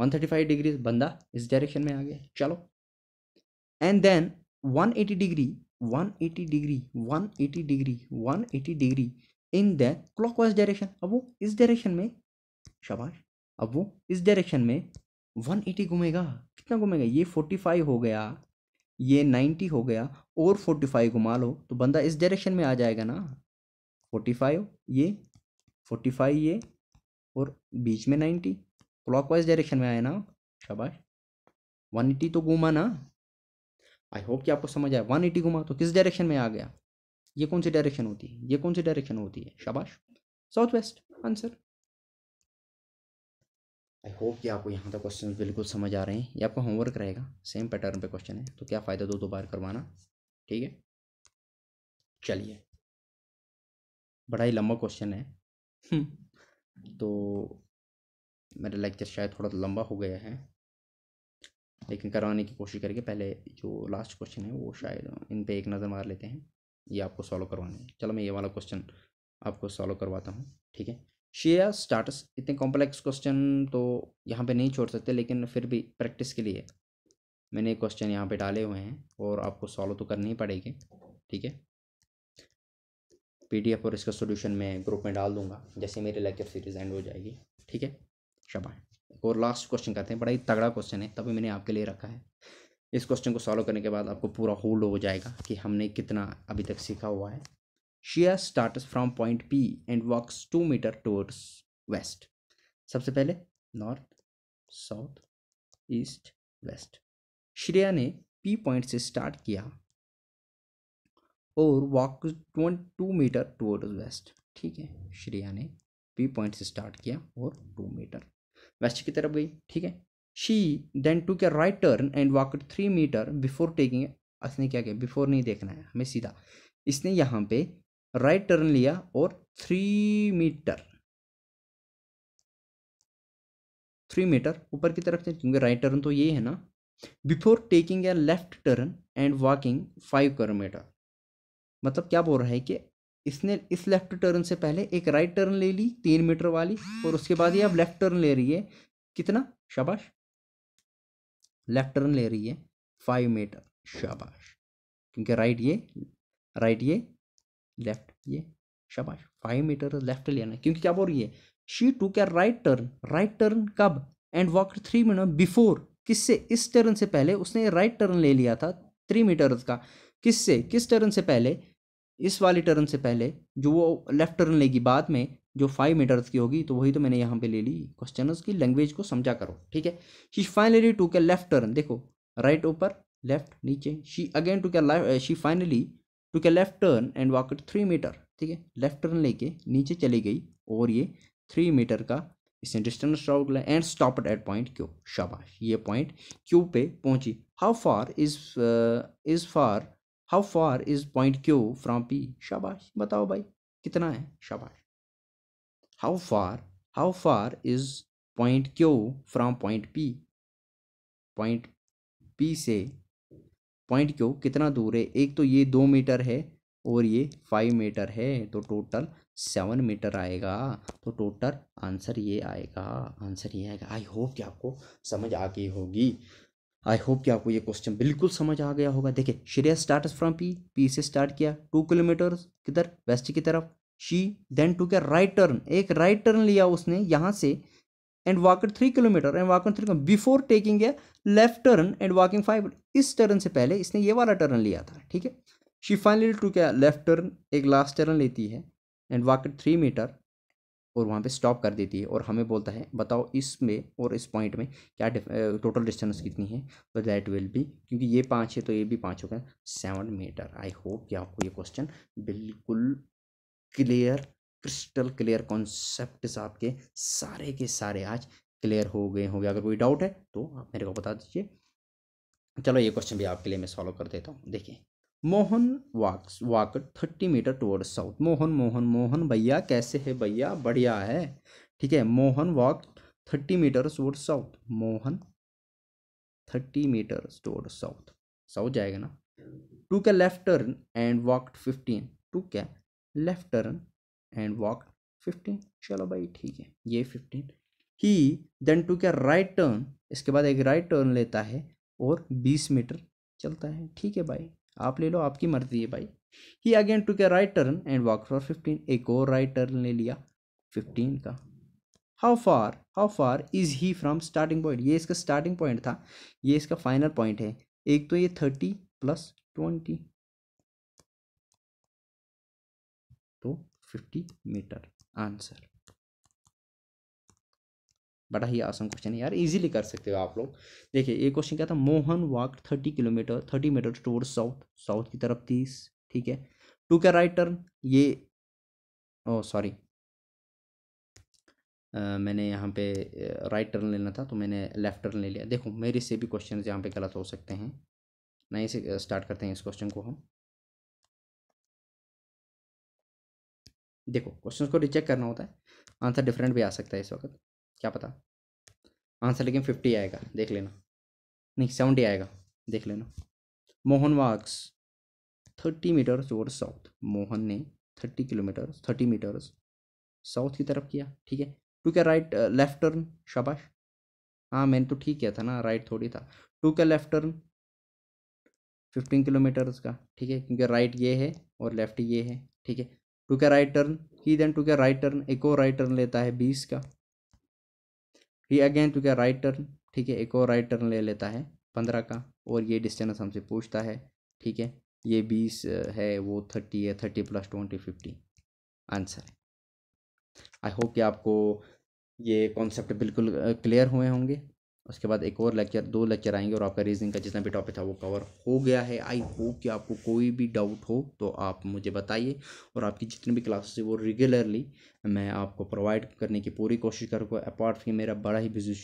135 डिग्री बंदा इस डायरेक्शन में आ गया चलो and then 180 degree 180 degree 180 degree 180 degree in the wise direction अब वो इस डायरेक्शन में शाबाश अब वो इस डायरेक्शन में 180 घूमेगा कितना घूमेगा ये 45 हो गया ये 90 हो गया और 45 घुमा लो तो बंदा इस डायरेक्शन में आ जाएगा ना 45 ये 45 ये और बीच में 90 क्लॉकवाइज डायरेक्शन में आया ना शाबाश 180 तो घूमा ना आई होप कि आपको समझ आया वन एटी घुमा तो किस डायरेक्शन में आ गया ये कौन सी डायरेक्शन होती है ये कौन सी डायरेक्शन होती है शाबाश south west answer I hope कि आपको यहाँ तक क्वेश्चन बिल्कुल समझ आ रहे हैं ये आपका होमवर्क रहेगा सेम पैटर्न पे क्वेश्चन है तो क्या फ़ायदा दो दो बार करवाना ठीक है चलिए बड़ा ही लंबा क्वेश्चन है हम्म। तो मेरा लेक्चर शायद थोड़ा लंबा हो गया है लेकिन करवाने की कोशिश करके पहले जो लास्ट क्वेश्चन है वो शायद इन पर एक नज़र मार लेते हैं ये आपको सॉल्व करवाने चलो मैं ये वाला क्वेश्चन आपको सॉल्व करवाता हूँ ठीक है शेयर स्टार्टस इतने कॉम्प्लेक्स क्वेश्चन तो यहाँ पे नहीं छोड़ सकते लेकिन फिर भी प्रैक्टिस के लिए मैंने क्वेश्चन यहाँ पे डाले हुए हैं और आपको सॉल्व तो करनी ही पड़ेगी ठीक है पीडीएफ और इसका सोल्यूशन मैं ग्रुप में डाल दूंगा जैसे मेरी लेक्चर सीरीज एंड हो जाएगी ठीक है शबाएँ और लास्ट क्वेश्चन कहते हैं बड़ा ही तगड़ा क्वेश्चन है तभी मैंने आपके लिए रखा है इस क्वेश्चन को सॉल्व करने के बाद आपको पूरा होल्ड हो जाएगा कि हमने कितना अभी तक सीखा हुआ है Shreya start from point P and walks two metre towards west सबसे पहले north south east west Shreya ने पी पॉइंट से स्टार्ट किया और walk two metre toward west ठीक है श्रेया ने पी पॉइंट से स्टार्ट किया और टू मीटर वेस्ट की तरफ गई ठीक है she then took right turn and walk three metre before taking इसने क्या किया बिफोर नहीं देखना है हमें सीधा इसने यहाँ पे राइट टर्न लिया और थ्री मीटर थ्री मीटर ऊपर की तरफ से क्योंकि राइट टर्न तो ये है ना before taking a left turn and walking five kilometre मतलब क्या बोल रहा है कि इसने इस लेफ्ट टर्न से पहले एक राइट टर्न ले ली तीन मीटर वाली और उसके बाद ये अब लेफ्ट टर्न ले रही है कितना शाबाश लेफ्ट टर्न ले रही है फाइव मीटर शाबाश क्योंकि राइट ये राइट ये लेफ्ट ये शाबाश फाइव मीटर लेफ्ट लेना क्योंकि क्या बोल रही है शी टू क्या राइट टर्न राइट टर्न कब and walk three minute before किससे इस टर्न से पहले उसने राइट टर्न ले लिया था थ्री मीटर का किससे किस टर्न से पहले इस वाली टर्न से पहले जो वो लेफ्ट टर्न लेगी बाद में जो फाइव मीटर्स की होगी तो वही तो मैंने यहाँ पे ले ली क्वेश्चन की लैंग्वेज को समझा करो ठीक है she finally took left turn देखो राइट ऊपर लेफ्ट नीचे she again took she finally took left turn and walk it three metre ठीक है लेफ्ट टर्न लेके नीचे चली गई और ये थ्री मीटर का इसने डिस्टेंस ड्रॉ किया and stop at point Q शाबाश ये पॉइंट क्यू पे पहुंची how far is is far how far is point Q from P शाबाश बताओ भाई कितना है शाबाश how far how far is point Q from point P point P से पॉइंट क्यू कितना दूर है एक तो ये दो मीटर है और ये फाइव मीटर है तो टोटल सेवन मीटर आएगा तो टोटल आंसर ये आएगा आंसर ये आएगा आई होप कि आपको समझ आ गई होगी आई होप कि आपको ये क्वेश्चन बिल्कुल समझ आ गया होगा देखिए Shreya start from P P से स्टार्ट किया टू किलोमीटर किधर वेस्ट की तरफ शी देन टू क्या राइट टर्न एक राइट टर्न लिया उसने यहाँ से and walked three kilometre and walk three before taking a left turn and walking five इस टर्न से पहले इसने ये वाला टर्न लिया था ठीक है शी फाइनली टू क्या लेफ्ट टर्न एक लास्ट टर्न लेती है एंड वॉकड थ्री मीटर और वहाँ पे स्टॉप कर देती है और हमें बोलता है बताओ इसमें और इस पॉइंट में क्या टोटल डिस्टेंस कितनी है तो दैट विल बी क्योंकि ये पाँच है तो ये भी पाँच गया सेवन मीटर आई होप कि आपको ये क्वेश्चन बिल्कुल क्लियर क्रिस्टल क्लियर कॉन्सेप्ट आपके सारे के सारे आज क्लियर हो गए होंगे अगर कोई डाउट है तो आप मेरे को बता दीजिए चलो ये क्वेश्चन भी आपके लिए मैं सॉल्व कर देता हूँ देखिए Mohan walks walk thirty metre toward south Mohan Mohan Mohan भैया कैसे है भैया बढ़िया है ठीक है Mohan walk thirty metre toward south Mohan thirty metre toward south south जाएगा ना took left turn and walk fifteen took left turn and walk fifteen चलो भाई ठीक है ये fifteen he then took right turn इसके बाद एक राइट टर्न लेता है और बीस मीटर चलता है ठीक है भाई आप ले लो आपकी मर्जी है भाई he again took right turn and walk for fifteen एक और राइट टर्न ले लिया फिफ्टीन का how far how far is he from starting point ये इसका स्टार्टिंग पॉइंट था ये इसका फाइनल पॉइंट है एक तो ये थर्टी प्लस ट्वेंटी तो फिफ्टी मीटर आंसर बड़ा ही आसान क्वेश्चन है यार इजीली कर सकते हो आप लोग देखिए एक क्वेश्चन क्या था Mohan walk thirty kilometre thirty metre toward south south की तरफ तीस ठीक है टू क्या राइट टर्न ये ओ oh, सॉरी मैंने यहाँ पे राइट टर्न लेना था तो मैंने लेफ्ट टर्न ले लिया देखो मेरे से भी क्वेश्चन यहाँ पे गलत हो सकते हैं नहीं से स्टार्ट करते हैं इस क्वेश्चन को हम देखो क्वेश्चन को रिचेक करना होता है आंसर डिफरेंट भी आ सकता है इस वक्त क्या पता आंसर लेकिन फिफ्टी आएगा देख लेना नहीं सेवेंटी आएगा देख लेना Mohan walks thirty metre toward south Mohan ने thirty kilometre thirty metres south की तरफ किया ठीक है टू क्या राइट लेफ्ट टर्न शाबाश हाँ मैंने तो ठीक किया था ना राइट थोड़ी था टू क्या लेफ्ट टर्न फिफ्टीन किलोमीटर्स का ठीक है क्योंकि राइट ये है और लेफ्ट ये है ठीक है टू क्या right turn he then took क्या राइट टर्न एक और राइट टर्न लेता है बीस का ये अगेन टू क्या राइट टर्न ठीक है एक और राइट टर्न ले लेता है पंद्रह का और ये डिस्टेंस हमसे पूछता है ठीक है ये बीस है वो थर्टी है thirty plus twenty fifty answer है आई होप कि आपको ये कॉन्सेप्ट बिल्कुल क्लियर हुए होंगे उसके बाद एक और लेक्चर दो लेक्चर आएंगे और आपका रीजनिंग का जितना भी टॉपिक था वो कवर हो गया है आई होप कि आपको कोई भी डाउट हो तो आप मुझे बताइए और आपकी जितनी भी क्लासेस है वो रेगुलरली मैं आपको प्रोवाइड करने की पूरी कोशिश करूँगा अपार्ट फ्रॉम मेरा बड़ा ही बिजी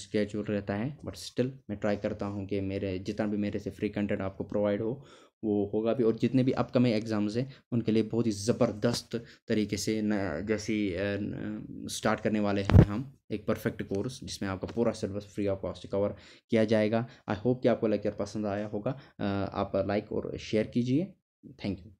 स्केड्यूल रहता है बट स्टिल मैं ट्राई करता हूँ कि मेरे जितना भी मेरे से फ्री कंटेंट आपको प्रोवाइड हो वो होगा भी और जितने भी अपकमिंग एग्ज़ाम्स हैं उनके लिए बहुत ही ज़बरदस्त तरीके से न, जैसे स्टार्ट करने वाले हैं हम एक परफेक्ट कोर्स जिसमें आपका पूरा syllabus free of cost cover किया जाएगा आई होप कि आपको लेक्चर पसंद आया होगा आप लाइक और शेयर कीजिए थैंक यू